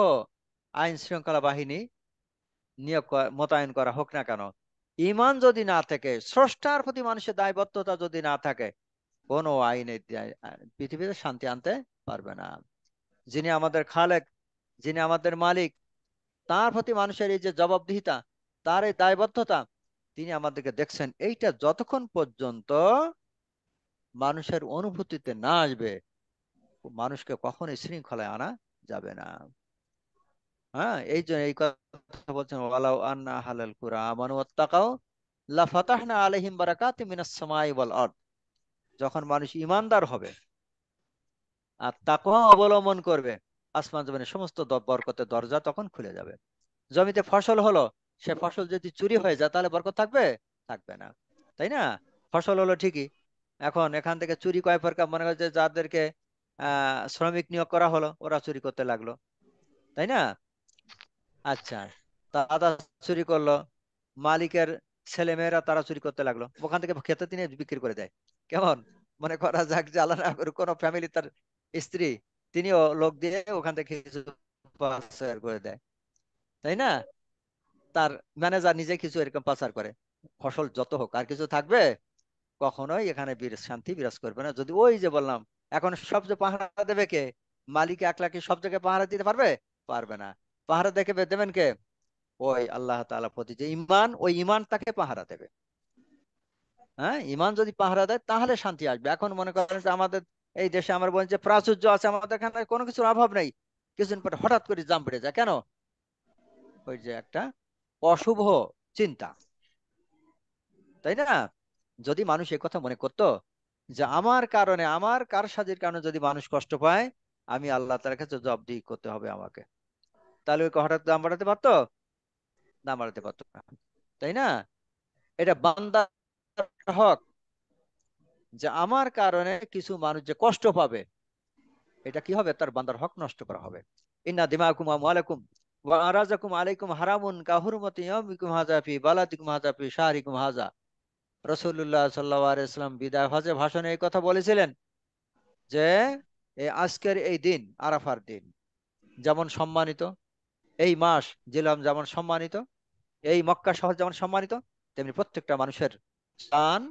আইন শৃঙ্খলা বাহিনী নিয়োগ মোতায়েন করা হোক না কেন ইমান যদি না থাকে স্রষ্টার প্রতি মানুষের দায়বদ্ধতা যদি না থাকে কোনো আইনে পৃথিবীতে শান্তি আনতে পারবে না যিনি আমাদের খালেক যিনি আমাদের মালিক তার প্রতি মানুষের এই যে জবাবদিহিতা তার এই দায়বদ্ধতা তিনি আমাদেরকে দেখছেন এইটা যতক্ষণ পর্যন্ত মানুষের অনুভূতিতে না আসবে মানুষকে কখনোই শৃঙ্খলায় আনা যাবে না হ্যাঁ এই এই কথা বলছেন ওয়ালাউ আন্না আহলাল কুরা আমানু লা ফাতাহনা আলাইহিম বারাকাতি মিনাস সামাই ওয়াল আরদ যখন মানুষ ইমানদার হবে আর তাকওয়া অবলম্বন করবে আসমান জমিনের সমস্ত বরকতে দরজা তখন খুলে যাবে জমিতে ফসল হলো সে ফসল যদি চুরি হয়ে যায় তাহলে বরকত থাকবে থাকবে না তাই না ফসল হলো ঠিকই এখন এখান থেকে চুরি কয় প্রকার মনে করছে যাদেরকে শ্রমিক নিয়োগ করা হলো ওরা চুরি করতে লাগলো তাই না আচ্ছা দাদা চুরি করলো মালিকের ছেলে মেয়েরা তারা চুরি করতে লাগলো ওখান থেকে খেতে তিনি বিক্রি করে দেয় কেমন মনে করা যাক যে আলাদা করে কোনো ফ্যামিলি তার স্ত্রী তিনিও লোক দিয়ে ওখান থেকে কিছু পাচার করে দেয় তাই না তার ম্যানেজার নিজে কিছু এরকম পাচার করে ফসল যত হোক আর কিছু থাকবে কখনোই এখানে শান্তি বিরাজ করবে না যদি ওই যে বললাম এখন সব যে পাহারা দেবে কে মালিক এক লাখে সব জায়গায় পাহারা দিতে পারবে পারবে না পাহারা দেখে দেবেন কে ওই আল্লাহ তালা প্রতি যে ইমান ওই ইমান তাকে পাহারা দেবে হ্যাঁ ইমান যদি পাহারা দেয় তাহলে শান্তি আসবে এখন মনে করেন যে আমাদের এই দেশে আমার বলেন যে প্রাচুর্য আছে আমাদের এখানে কোনো কিছুর অভাব নেই কিছুদিন পরে হঠাৎ করে জাম বেড়ে যায় কেন ওই যে একটা অশুভ চিন্তা তাই না যদি মানুষ এ কথা মনে করত যে আমার কারণে আমার কারসাজির কারণে যদি মানুষ কষ্ট পায় আমি আল্লাহ তার কাছে জবাবদিহি করতে হবে আমাকে তাহলে ওই হঠাৎ দাম বাড়াতে পারতো দাম বাড়াতে পারতো না তাই না এটা বান্দার হক যে আমার কারণে কিছু মানুষ যে কষ্ট পাবে এটা কি হবে তার বান্দার হক নষ্ট করা হবে ইন্না দিমাকুম আলাইকুম ওয়া আরাজাকুম আলাইকুম হারামুন কাহুরমতি ইয়ামিকুম হাযা ফি বালাদিকুম হাযা ফি শাহরিকুম হাজা রাসূলুল্লাহ সাল্লাল্লাহু আলাইহি ওয়াসাল্লাম বিদায় হজে ভাষণে এই কথা বলেছিলেন যে এই আজকের এই দিন আরাফার দিন যেমন সম্মানিত এই মাস জেলাম যেমন সম্মানিত এই মক্কা শহর যেমন সম্মানিত তেমনি প্রত্যেকটা মানুষের প্রাণ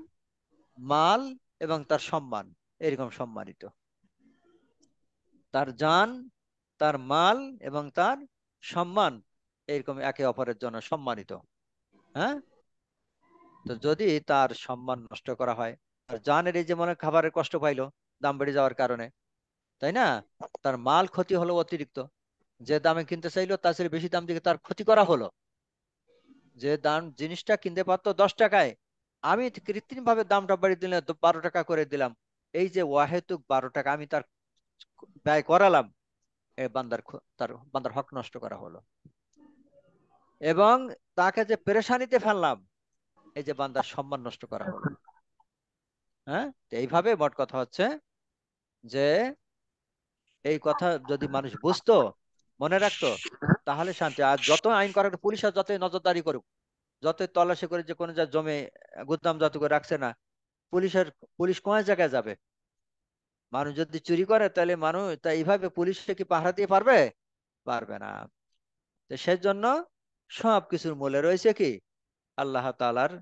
মাল এবং তার সম্মান এরকম সম্মানিত তার যান তার মাল এবং তার সম্মান এরকম একে অপরের জন্য সম্মানিত হ্যাঁ তো যদি তার সম্মান নষ্ট করা হয় তার জানের এই যে মনে খাবারের কষ্ট পাইলো দাম বেড়ে যাওয়ার কারণে তাই না তার মাল ক্ষতি হলো অতিরিক্ত যে দামে কিনতে চাইলো তার চেয়ে বেশি দাম দিয়ে তার ক্ষতি করা হলো যে দাম জিনিসটা কিনতে পারতো দশ টাকায় আমি কৃত্রিম ভাবে দামটা বাড়িয়ে দিলাম বারো টাকা করে দিলাম এই যে ওয়াহেতুক বারো টাকা আমি তার ব্যয় করালাম বান্দার তার বান্দার হক নষ্ট করা হলো এবং তাকে যে পেরেশানিতে ফেললাম এই যে বান্দার সম্মান নষ্ট করা হলো হ্যাঁ এইভাবে মোট কথা হচ্ছে যে এই কথা যদি মানুষ বুঝতো মনে রাখতো তাহলে শান্তি আর যত আইন করা পুলিশ যত নজরদারি করুক যত তল্লাশি করে যে কোনো যা জমে গুদাম যত করে রাখছে না পুলিশের পুলিশ কোন জায়গায় যাবে মানুষ যদি চুরি করে তাহলে মানুষ তা এইভাবে পুলিশকে কি পাহারা দিয়ে পারবে পারবে না তো জন্য সব কিছুর মূলে রয়েছে কি আল্লাহ তালার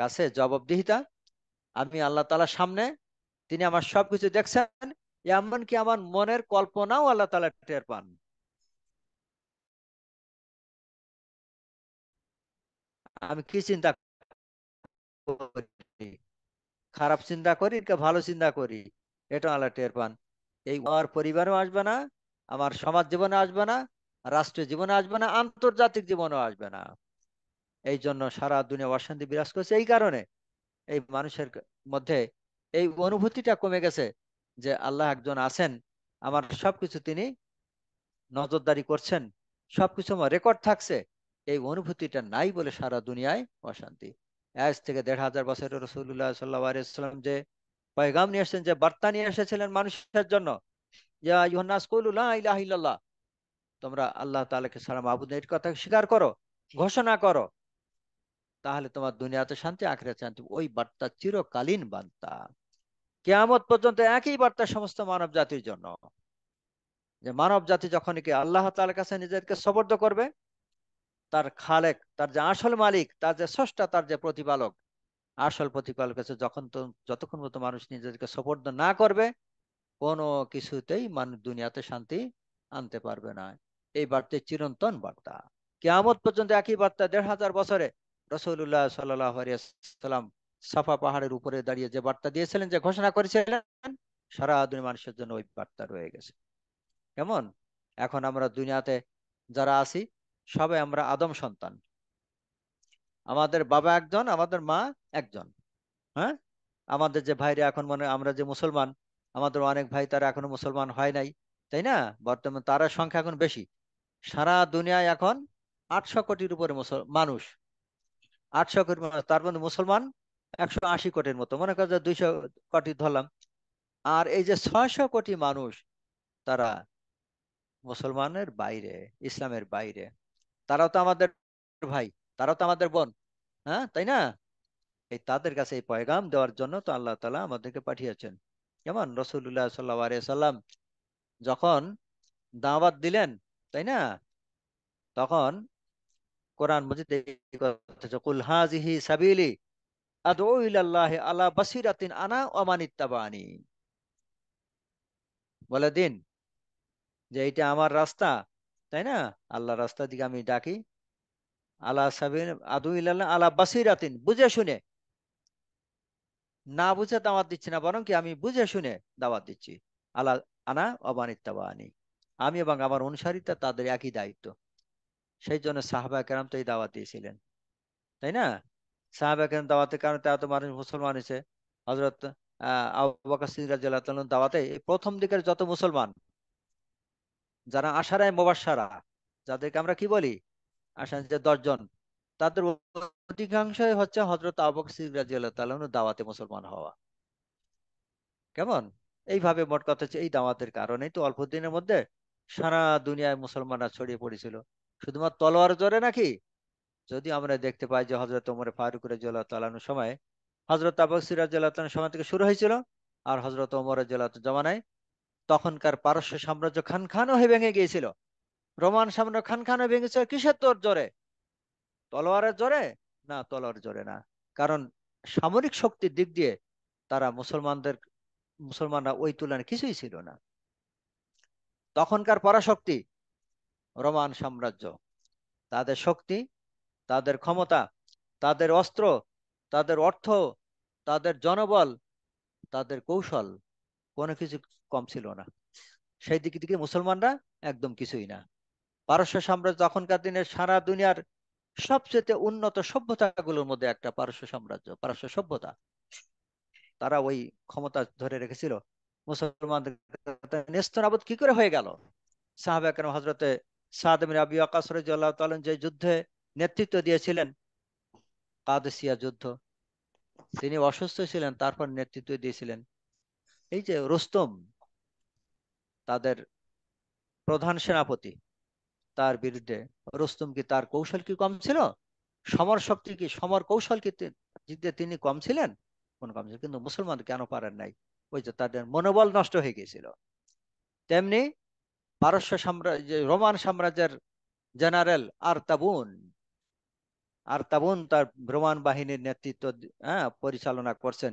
কাছে জবাবদিহিতা আমি আল্লাহ তালার সামনে তিনি আমার সব কিছু দেখছেন এমনকি আমার মনের কল্পনাও আল্লাহ তালা টের পান আমি কি চিন্তা খারাপ চিন্তা করি ভালো চিন্তা করি এটা আল্লাহ টের পান এই আমার পরিবারও আসবে না আমার সমাজ জীবনে আসবে না রাষ্ট্রীয় জীবনে আসবে না আন্তর্জাতিক জীবনেও আসবে না এই জন্য সারা দুনিয়া অশান্তি বিরাজ করছে এই কারণে এই মানুষের মধ্যে এই অনুভূতিটা কমে গেছে যে আল্লাহ একজন আছেন আমার সবকিছু তিনি নজরদারি করছেন সবকিছু আমার রেকর্ড থাকছে এই অনুভূতিটা নাই বলে সারা দুনিয়ায় অশান্তি আজ থেকে দেড় হাজার বছর রসুল্লাহ সাল্লা আলাইসাল্লাম যে পয়গাম নিয়ে এসেছেন যে বার্তা নিয়ে এসেছিলেন মানুষের জন্য তোমরা আল্লাহ তালাকে সালাম আবুদের কথা স্বীকার করো ঘোষণা করো তাহলে তোমার দুনিয়াতে শান্তি আখরে শান্তি ওই বার্তা চিরকালীন বার্তা কেয়ামত পর্যন্ত একই বার্তা সমস্ত মানব জাতির জন্য যে মানব জাতি যখন কি আল্লাহ তালার কাছে নিজেদেরকে সবর্দ করবে তার খালেক তার যে আসল মালিক তার যে স্রষ্টা তার যে প্রতিপালক আসল প্রতিপালক আছে যখন তো যতক্ষণ মতো মানুষ নিজেদেরকে সবর্দ না করবে কোনো কিছুতেই মানুষ দুনিয়াতে শান্তি আনতে পারবে না এই বার্তা চিরন্তন বার্তা কেয়ামত পর্যন্ত একই বার্তা দেড় হাজার বছরে রসুল্লাহ সাল্লাহ সাল্লাম সাফা পাহাড়ের উপরে দাঁড়িয়ে যে বার্তা দিয়েছিলেন যে ঘোষণা করেছিলেন সারা দুনিয়া মানুষের জন্য ওই বার্তা রয়ে গেছে কেমন এখন আমরা দুনিয়াতে যারা আছি সবে আমরা আদম সন্তান আমাদের বাবা একজন আমাদের মা একজন হ্যাঁ আমাদের যে ভাইরা এখন মানে আমরা যে মুসলমান আমাদের অনেক ভাই তারা এখনো মুসলমান হয় নাই তাই না বর্তমানে তারা সংখ্যা এখন বেশি সারা দুনিয়ায় এখন আটশো কোটির উপরে মুসল মানুষ আটশো কোটি তার মধ্যে মুসলমান একশো আশি কোটির মতো মনে করেন দুইশো কোটি ধরলাম আর এই যে ছয়শো কোটি মানুষ তারা মুসলমানের বাইরে ইসলামের বাইরে তারাও তো আমাদের ভাই তারাও তো আমাদের বোন হ্যাঁ তাই না এই তাদের কাছে এই পয়গাম দেওয়ার জন্য তো আল্লাহ তালা আমাদেরকে পাঠিয়েছেন যেমন রসুল্লাহ সাল্লাহ সাল্লাম যখন দাওয়াত দিলেন তাই না তখন কোরআন মজিদ কুল হাজিহি সাবিলি বলে দিন যে এটা আমার রাস্তা তাই না আল্লাহ রাস্তা দিকে আমি ডাকি আল্লাহ সাবিন আদু ইল্লাহ আলা বাসিরাতিন বুঝে শুনে না বুঝে দাওয়াত দিচ্ছি না বরং কি আমি বুঝে শুনে দাওয়াত দিচ্ছি আলা আনা অবানিত্তাবানি আমি এবং আমার অনুসারীতা তাদের একই দায়িত্ব সেই জন্য সাহবা কেরাম তো এই দাওয়াত দিয়েছিলেন তাই না সাহাবাহাম দাওয়াতের কারণে এত মানুষ মুসলমান হয়েছে হজরত আবাকার দাওয়াতে প্রথম দিকের যত মুসলমান যারা আশারায় মোবাসারা যাদেরকে আমরা কি বলি আসান যে দশজন তাদের অধিকাংশই হচ্ছে হজরত আবকার দাওয়াতে মুসলমান হওয়া কেমন এইভাবে মোট কথা হচ্ছে এই দাওয়াতের কারণেই তো অল্প দিনের মধ্যে সারা দুনিয়ায় মুসলমানরা ছড়িয়ে পড়েছিল শুধুমাত্র তলোয়ার জোরে নাকি যদি আমরা দেখতে পাই যে হজরত ওমর ফারুক রাজিয়াল তালানোর সময় হজরত আবাস সিরাজিয়াল্লাহ সময় থেকে শুরু হয়েছিল আর হজরত ওমর রাজিয়াল জমানায় তখনকার পারস্য সাম্রাজ্য খান খানও হয়ে ভেঙে গিয়েছিল রোমান সাম্রাজ্য খান খানও ভেঙেছিল কিসের তোর জোরে তলোয়ারের জোরে না তলোয়ার জোরে না কারণ সামরিক শক্তির দিক দিয়ে তারা মুসলমানদের মুসলমানরা ওই তুলনায় কিছুই ছিল না তখনকার পরাশক্তি রোমান সাম্রাজ্য তাদের শক্তি তাদের ক্ষমতা তাদের অস্ত্র তাদের অর্থ তাদের জনবল তাদের কৌশল কোনো কিছু কম ছিল না সেই দিক থেকে মুসলমানরা একদম কিছুই না পারস্য সাম্রাজ্য তখনকার দিনে সারা দুনিয়ার সবচেয়ে উন্নত সভ্যতাগুলোর মধ্যে একটা পারস্য সাম্রাজ্য পারস্য সভ্যতা তারা ওই ক্ষমতা ধরে রেখেছিল মুসলমানদের নেস্তনাবদ কি করে হয়ে গেল সাহাবে হজরতে সাহাদ আবি আকাশ যে যুদ্ধে নেতৃত্ব দিয়েছিলেন কাদেসিয়া যুদ্ধ তিনি অসুস্থ ছিলেন তারপর নেতৃত্ব দিয়েছিলেন এই যে রুস্তম তাদের প্রধান সেনাপতি তার বিরুদ্ধে রুস্তম কি তার কৌশল কি কম ছিল সমর শক্তি কি সমর কৌশল কি তিনি কম ছিলেন কোন কম ছিল কিন্তু মুসলমান কেন পারেন নাই ওই যে তাদের মনোবল নষ্ট হয়ে গিয়েছিল তেমনি পারস্য সাম্রাজ্য রোমান সাম্রাজ্যের জেনারেল আর তাবুন আর তাবুন তার ভ্রমণ বাহিনীর নেতৃত্ব হ্যাঁ পরিচালনা করছেন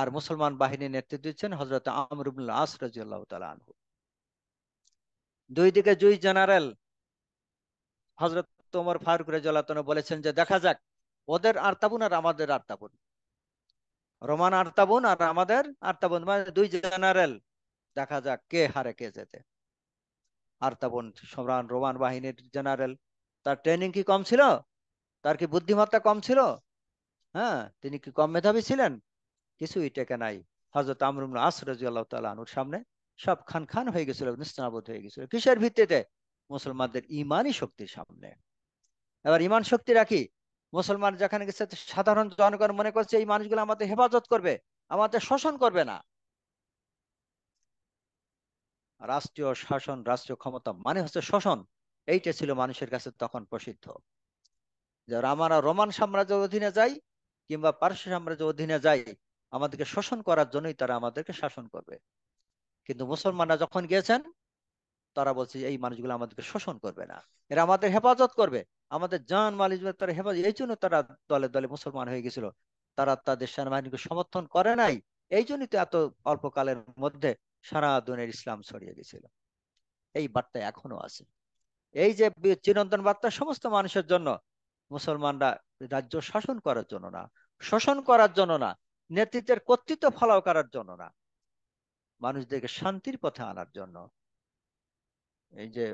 আর মুসলমান বাহিনীর নেতৃত্ব দিচ্ছেন হজরত আমরুল আস রাজিউল্লাহ আনহু দুই দিকে জুই জেনারেল হজরত তোমর ফারুক রাজিউল্লাহ বলেছেন যে দেখা যাক ওদের আর তাবুন আর আমাদের আর তাবুন রোমান আর তাবুন আর আমাদের আর তাবুন মানে দুই জেনারেল দেখা যাক কে হারে কে যেতে আর তাবুন সম্রান রোমান বাহিনীর জেনারেল তার ট্রেনিং কি কম ছিল তার কি বুদ্ধিমত্তা কম ছিল হ্যাঁ তিনি কি কম মেধাবী ছিলেন কিছুই টেকে নাই হজরত আমরুম আস রাজি আল্লাহ তালুর সামনে সব খান খান হয়ে গেছিল নিস্তাবোধ হয়ে গেছিল কিসের ভিত্তিতে মুসলমানদের ইমানই শক্তির সামনে এবার ইমান শক্তি রাখি মুসলমান যেখানে গেছে সাধারণ জনগণ মনে করছে এই মানুষগুলো আমাদের হেফাজত করবে আমাদের শোষণ করবে না রাষ্ট্রীয় শাসন রাষ্ট্রীয় ক্ষমতা মানে হচ্ছে শোষণ এইটা ছিল মানুষের কাছে তখন প্রসিদ্ধ যারা আমরা রোমান সাম্রাজ্যের অধীনে যাই কিংবা পার্সি সাম্রাজ্যের অধীনে যাই আমাদেরকে শোষণ করার জন্যই তারা আমাদেরকে শাসন করবে কিন্তু মুসলমানরা যখন গিয়েছেন তারা বলছে এই মানুষগুলো আমাদেরকে শোষণ করবে না এরা আমাদের হেফাজত করবে আমাদের জান মালিজ তারা হেফাজত এই জন্য তারা দলে দলে মুসলমান হয়ে গেছিল তারা তাদের সেনাবাহিনীকে সমর্থন করে নাই এই জন্যই তো এত অল্প কালের মধ্যে সারা দুনের ইসলাম ছড়িয়ে গেছিল এই বার্তা এখনো আছে এই যে চিরন্তন বার্তা সমস্ত মানুষের জন্য মুসলমানরা রাজ্য শাসন করার জন্য না শোষণ করার জন্য না নেতৃত্বের কর্তৃত্ব ফলাও করার জন্য না মানুষদেরকে শান্তির পথে আনার জন্য এই যে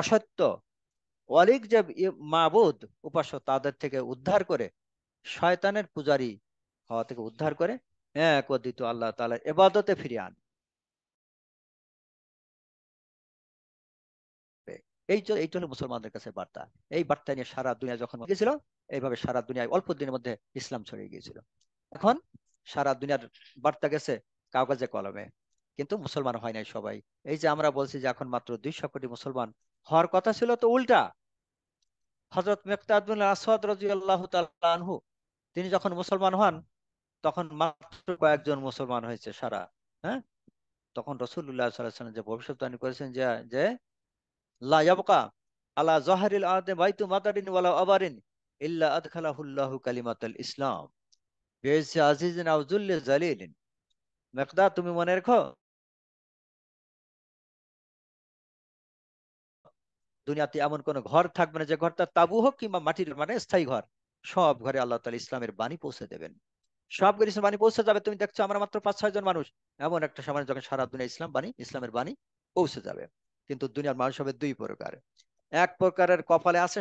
অসত্য অলিক যে মাবুদ উপাস তাদের থেকে উদ্ধার করে শয়তানের পূজারী হওয়া থেকে উদ্ধার করে হ্যাঁ অদ্বিত আল্লাহ তালা এবাদতে ফিরিয়ে আন এই চলে এই চলে মুসলমানদের কাছে বার্তা এই বার্তা নিয়ে সারা দুনিয়া যখন গিয়েছিল এইভাবে সারা দুনিয়ায় অল্প দিনের মধ্যে ইসলাম ছড়িয়ে গিয়েছিল এখন সারা দুনিয়ার বার্তা গেছে কাগজে কলমে কিন্তু মুসলমান হয় নাই সবাই এই যে আমরা বলছি যে এখন মাত্র দুইশ কোটি মুসলমান হওয়ার কথা ছিল তো উল্টা হজরত মেকতাদুল আসাদ রাজিউল্লাহ তালহু তিনি যখন মুসলমান হন তখন মাত্র কয়েকজন মুসলমান হয়েছে সারা হ্যাঁ তখন রসুল্লাহ সাল্লাহ যে ভবিষ্যৎবাণী করেছেন যে লাবকা আলা জহারিল আদে বাইতু মাতারিন ওয়ালা আবারিন ইল্লা আদখালাহুল্লাহু কালিমাতাল ইসলাম আজিজ মেকদা তুমি মনে রেখো দুনিয়াতে এমন কোন ঘর থাকবে না যে ঘরটা তাবু হোক কিংবা মাটির মানে স্থায়ী ঘর সব ঘরে আল্লাহ তালা ইসলামের বাণী পৌঁছে দেবেন সব ঘরে বাণী পৌঁছে যাবে তুমি দেখছো আমরা মাত্র পাঁচ ছয় জন মানুষ এমন একটা সময় যখন সারা দুনিয়া ইসলাম বাণী ইসলামের বাণী পৌঁছে যাবে কিন্তু দুনিয়ার মানুষ হবে দুই প্রকার এক প্রকারের কপালে আছে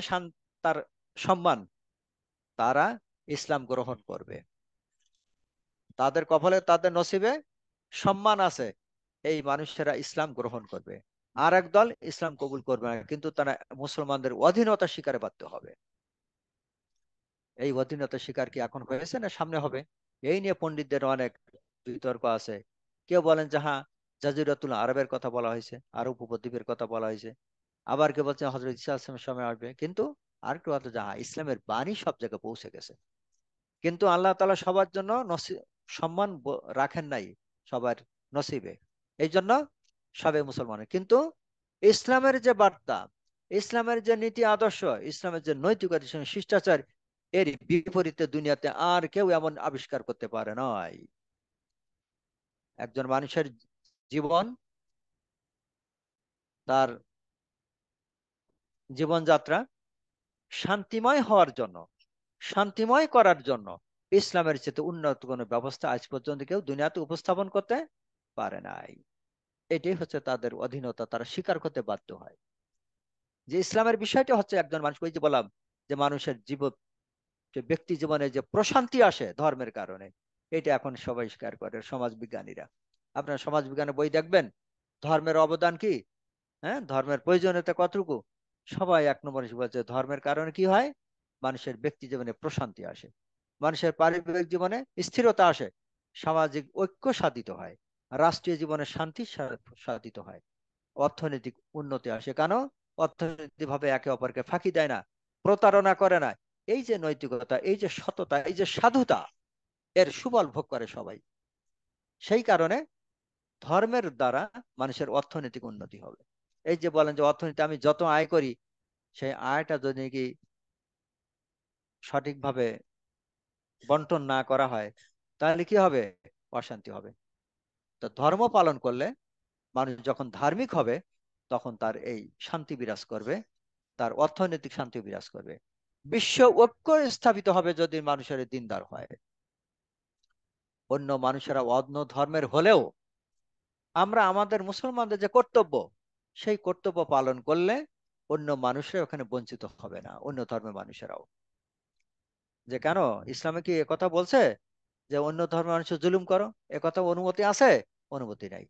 তার সম্মান তারা ইসলাম গ্রহণ করবে তাদের কপালে তাদের নসিবে সম্মান আছে এই মানুষেরা ইসলাম গ্রহণ করবে আর এক দল ইসলাম কবুল করবে না কিন্তু তারা মুসলমানদের অধীনতা শিকারে বাধ্য হবে এই অধীনতা শিকার কি এখন হয়েছে না সামনে হবে এই নিয়ে পন্ডিতদের অনেক বিতর্ক আছে কেউ বলেন যে হ্যাঁ জাজিরাতুল আরবের কথা বলা হয়েছে আরব উপদ্বীপের কথা বলা হয়েছে আবার কে বলছে হজরত ইসা আসলামের সময় আসবে কিন্তু আর কেউ হয়তো যাহা ইসলামের বাণী সব জায়গায় পৌঁছে গেছে কিন্তু আল্লাহ তালা সবার জন্য সম্মান রাখেন নাই সবার নসিবে এই জন্য সবে মুসলমানের কিন্তু ইসলামের যে বার্তা ইসলামের যে নীতি আদর্শ ইসলামের যে নৈতিকতা শিষ্টাচার এর বিপরীতে দুনিয়াতে আর কেউ এমন আবিষ্কার করতে পারে নয় একজন মানুষের জীবন তার জীবনযাত্রা শান্তিময় হওয়ার জন্য শান্তিময় করার জন্য ইসলামের চেতে উন্নত কোন ব্যবস্থা আজ পর্যন্ত কেউ দুনিয়াতে উপস্থাপন করতে পারে নাই এটাই হচ্ছে তাদের অধীনতা তারা স্বীকার করতে বাধ্য হয় যে ইসলামের বিষয়টা হচ্ছে একজন মানুষ ওই যে বললাম যে মানুষের জীব যে ব্যক্তি জীবনে যে প্রশান্তি আসে ধর্মের কারণে এটা এখন সবাই স্বীকার করে সমাজ বিজ্ঞানীরা আপনার সমাজ বিজ্ঞানের বই দেখবেন ধর্মের অবদান কি হ্যাঁ ধর্মের প্রয়োজনীয়তা কতটুকু সবাই এক নম্বর হিসেবে বলছে ধর্মের কারণে কি হয় মানুষের ব্যক্তি জীবনে প্রশান্তি আসে মানুষের পারিবারিক জীবনে স্থিরতা আসে সামাজিক ঐক্য সাধিত হয় রাষ্ট্রীয় জীবনে শান্তি সাধিত হয় অর্থনৈতিক উন্নতি আসে কেন অর্থনৈতিক ভাবে একে অপরকে ফাঁকি দেয় না প্রতারণা করে না এই যে নৈতিকতা এই যে সততা এই যে সাধুতা এর সুবল ভোগ করে সবাই সেই কারণে ধর্মের দ্বারা মানুষের অর্থনৈতিক উন্নতি হবে এই যে বলেন যে অর্থনীতি আমি যত আয় করি সেই আয়টা যদি কি সঠিকভাবে বন্টন না করা হয় তাহলে কি হবে অশান্তি হবে তো ধর্ম পালন করলে মানুষ যখন ধার্মিক হবে তখন তার এই শান্তি বিরাজ করবে তার অর্থনৈতিক শান্তি বিরাজ করবে বিশ্ব ঐক্য স্থাপিত হবে যদি মানুষের দিনদার হয় অন্য মানুষেরা অন্য ধর্মের হলেও আমরা আমাদের মুসলমানদের যে কর্তব্য সেই কর্তব্য পালন করলে অন্য মানুষরা ওখানে বঞ্চিত হবে না অন্য ধর্মের মানুষেরাও যে কেন ইসলামে কি কথা বলছে যে অন্য ধর্মের মানুষের জুলুম করো কথা অনুমতি আছে অনুমতি নাই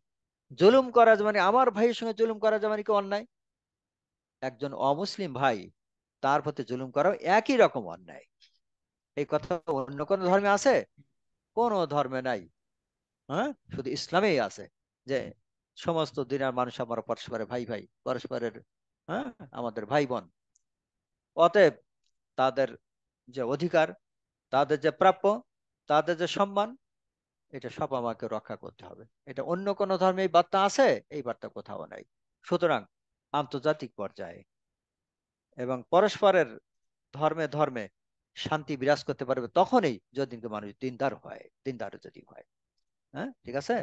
জুলুম করা যেমন মানে আমার ভাইয়ের সঙ্গে জুলুম করা যেমন মানে কি অন্যায় একজন অমুসলিম ভাই তার প্রতি জুলুম করা একই রকম অন্যায় এই কথা অন্য কোন ধর্মে আছে কোন ধর্মে নাই হ্যাঁ শুধু ইসলামেই আছে যে সমস্ত দিনের মানুষ আমার পরস্পরের ভাই ভাই পরস্পরের হ্যাঁ আমাদের ভাই বোন অতএব তাদের যে অধিকার তাদের যে প্রাপ্য তাদের যে সম্মান এটা সব আমাকে রক্ষা করতে হবে এটা অন্য কোন ধর্মে এই বার্তা আছে এই বার্তা কোথাও নাই সুতরাং আন্তর্জাতিক পর্যায়ে এবং পরস্পরের ধর্মে ধর্মে শান্তি বিরাজ করতে পারবে তখনই যদি মানুষ দিনদার হয় দিনদার যদি হয় হ্যাঁ ঠিক আছে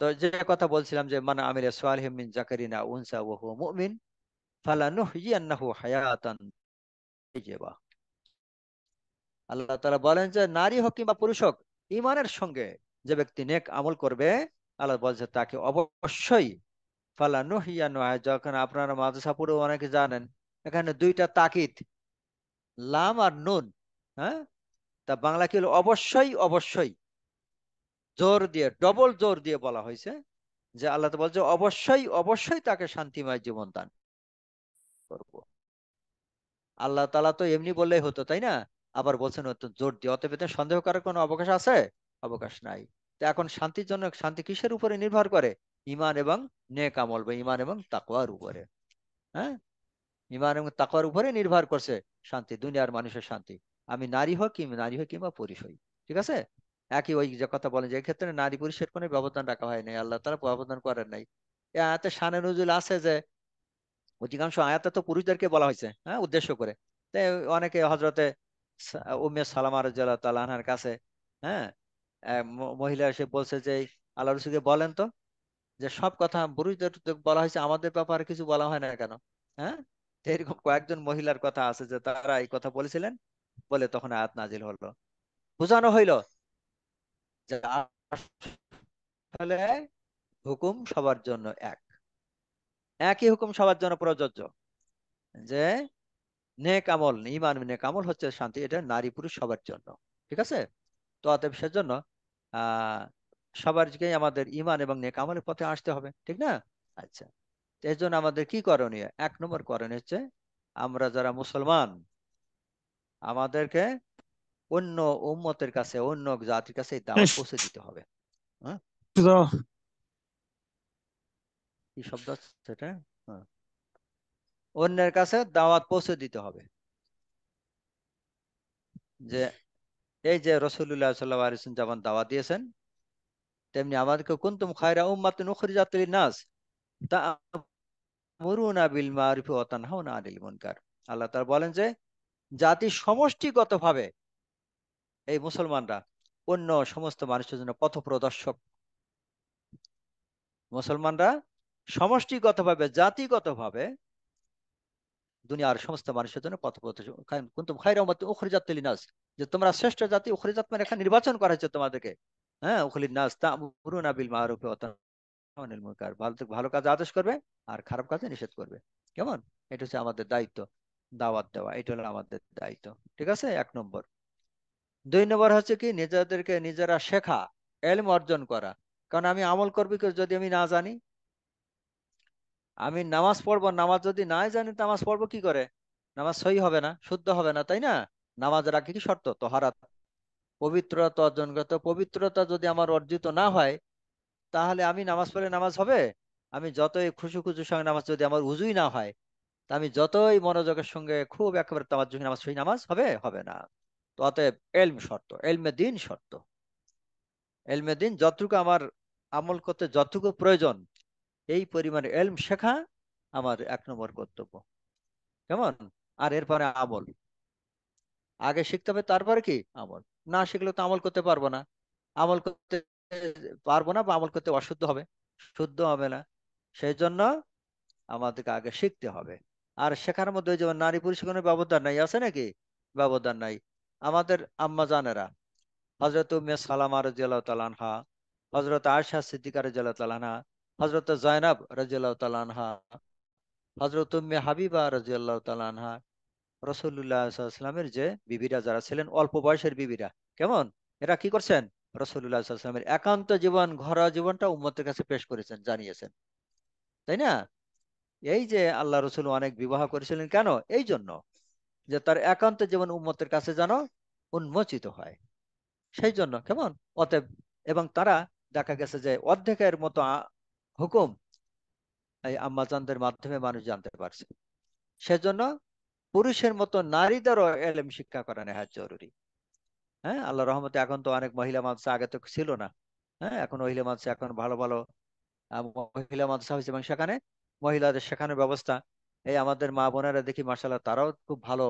তো যে কথা বলছিলাম যে মান আমিলা সালিহিম মিন জাকারিনা উনসা ও হো মুমিন ফালানু ফালানুহইয়ান্নাহু হায়াতান তাইয়্যিবা আল্লাহ তাআলা বলেন যে নারী হোক কিংবা পুরুষ হোক ইমানের সঙ্গে যে ব্যক্তি নেক আমল করবে আল্লাহ বলছে তাকে অবশ্যই ফালানু হায় যখন আপনারা মাদ্রাসা পড়ে অনেকে জানেন এখানে দুইটা তাকিত লাম আর নুন হ্যাঁ তা বাংলা কি হলো অবশ্যই অবশ্যই জোর দিয়ে ডবল জোর দিয়ে বলা হয়েছে যে আল্লাহ তো বলছে অবশ্যই অবশ্যই তাকে শান্তিময় জীবন দান করব আল্লাহ তালা তো এমনি বললেই হতো তাই না আবার বলছেন জোর দিয়ে অত অতএব সন্দেহ করার কোনো অবকাশ আছে অবকাশ নাই তো এখন শান্তির জন্য শান্তি কিসের উপরে নির্ভর করে ইমান এবং নেক আমল বা ইমান এবং তাকওয়ার উপরে হ্যাঁ ইমান এবং তাকওয়ার উপরে নির্ভর করছে শান্তি দুনিয়ার মানুষের শান্তি আমি নারী হোক কিংবা নারী হোক কিংবা পুরুষ হই ঠিক আছে একই ওই যে কথা বলেন যে ক্ষেত্রে নারী পুরুষের কোনো ব্যবধান রাখা হয় নাই আল্লাহ তারা ব্যবধান করেন নাই এ আয়াতে শানে নজুল আছে যে অধিকাংশ আয়াতে তো পুরুষদেরকে বলা হয়েছে হ্যাঁ উদ্দেশ্য করে তাই অনেকে হজরতে উমে সালামার রাজিয়াল তালাহার কাছে হ্যাঁ মহিলা এসে বলছে যে আল্লাহ রসুকে বলেন তো যে সব কথা পুরুষদের বলা হয়েছে আমাদের ব্যাপারে কিছু বলা হয় না কেন হ্যাঁ এরকম কয়েকজন মহিলার কথা আছে যে তারা এই কথা বলেছিলেন বলে তখন আয়াত নাজিল হলো বোঝানো হইলো যা আসলে হুকুম সবার জন্য এক একই হুকুম সবার জন্য প্রযোজ্য যে নেক আমল ইমান নেক আমল হচ্ছে শান্তি এটা নারী পুরুষ সবার জন্য ঠিক আছে তো অতএব সেজন্য আহ সবারকেই আমাদের ইমান এবং নেক আমলের পথে আসতে হবে ঠিক না আচ্ছা এর জন্য আমাদের কি করণীয় এক নম্বর করণীয় হচ্ছে আমরা যারা মুসলমান আমাদেরকে অন্য উম্মতের কাছে অন্য জাতির কাছে দাওয়াত পৌঁছে দিতে হবে হ্যাঁ কি শব্দ সেটা হ্যাঁ। অন্যের কাছে দাওয়াত পৌঁছে দিতে হবে যে এই যে রসুল্লাহ সাল্লাহ যেমন দাওয়া দিয়েছেন তেমনি আমাদেরকে কোন কুন্তুম খায়রা উম্মাত জাতির নাস তা মরুনা বিল মারুফি ওয়াতানহাউনা আনিল মুনকার আল্লাহ তার বলেন যে জাতি সমষ্টিগতভাবে এই মুসলমানরা অন্য সমস্ত মানুষের জন্য পথ প্রদর্শক মুসলমানরা সমষ্টিগতভাবে জাতিগতভাবে দুনিয়ার সমস্ত মানুষের জন্য পথ প্রদর্শক কিন্তু খাইরামত উখরিজাত নাস যে তোমরা শ্রেষ্ঠ জাতি উখরিজাত মানে এখানে নির্বাচন করা হয়েছে তোমাদেরকে হ্যাঁ উখলি নাস তামুরুনা বিল মারুফে ভালো ভালো কাজ আদেশ করবে আর খারাপ কাজে নিষেধ করবে কেমন এটা হচ্ছে আমাদের দায়িত্ব দাওয়াত দেওয়া এটা হলো আমাদের দায়িত্ব ঠিক আছে এক নম্বর দুই নম্বর হচ্ছে কি নিজেদেরকে নিজেরা শেখা এলম অর্জন করা কারণ আমি আমল করবি যদি আমি না জানি আমি নামাজ পড়বো নামাজ যদি নাই জানি নামাজ পড়বো কি করে নামাজ সহি হবে না শুদ্ধ হবে না তাই না নামাজ রাখি কি শর্ত তহারাত পবিত্রতা অর্জন করতে পবিত্রতা যদি আমার অর্জিত না হয় তাহলে আমি নামাজ পড়লে নামাজ হবে আমি যতই খুশু খুশু সঙ্গে নামাজ যদি আমার উজুই না হয় তা আমি যতই মনোযোগের সঙ্গে খুব একেবারে তামাজ নামাজ সহি নামাজ হবে হবে না তো অতএব এলম শর্ত এলমে দিন শর্ত এলমে দিন যতটুকু আমার আমল করতে যতটুকু প্রয়োজন এই পরিমাণে এলম শেখা আমার এক নম্বর কর্তব্য কেমন আর এরপরে আমল আগে শিখতে হবে তারপরে কি আমল না শিখলে তো আমল করতে পারবো না আমল করতে পারবো না বা আমল করতে অশুদ্ধ হবে শুদ্ধ হবে না সেই জন্য আমাদেরকে আগে শিখতে হবে আর শেখার মধ্যে যেমন নারী পুরুষের কোনো ব্যবধান নাই আছে নাকি ব্যবধান নাই আমাদের আম্মা জানেরা হজরত উম্মে সালামা রাজিয়াল্লাহ তালানহা হজরত আয়সা সিদ্দিকা রাজিয়াল্লাহ তালানহা হজরত জয়নাব রাজিয়াল্লাহ তালানহা হজরত উম্মে হাবিবা রাজিয়াল্লাহ তালানহা রসুল্লাহামের যে বিবিরা যারা ছিলেন অল্প বয়সের বিবিরা কেমন এরা কি করছেন রসুল্লাহামের একান্ত জীবন ঘরোয়া জীবনটা উম্মতের কাছে পেশ করেছেন জানিয়েছেন তাই না এই যে আল্লাহ রসুল অনেক বিবাহ করেছিলেন কেন এই জন্য যে তার একান্ত জীবন উম্মতের কাছে যেন উন্মোচিত হয় সেই জন্য কেমন অতএব এবং তারা দেখা গেছে যে অর্ধেকের মতো হুকুম এই আম্মাজানদের মাধ্যমে মানুষ জানতে পারছে সেজন্য পুরুষের মতো নারীদেরও এলেম শিক্ষা করা নেহার জরুরি হ্যাঁ আল্লাহ রহমতে এখন তো অনেক মহিলা মাদ্রাসা আগে তো ছিল না হ্যাঁ এখন মহিলা মাদ্রাসা এখন ভালো ভালো মহিলা মাদ্রাসা হয়েছে এবং সেখানে মহিলাদের শেখানোর ব্যবস্থা এই আমাদের মা বোনেরা দেখি মার্শাল্লাহ তারাও খুব ভালো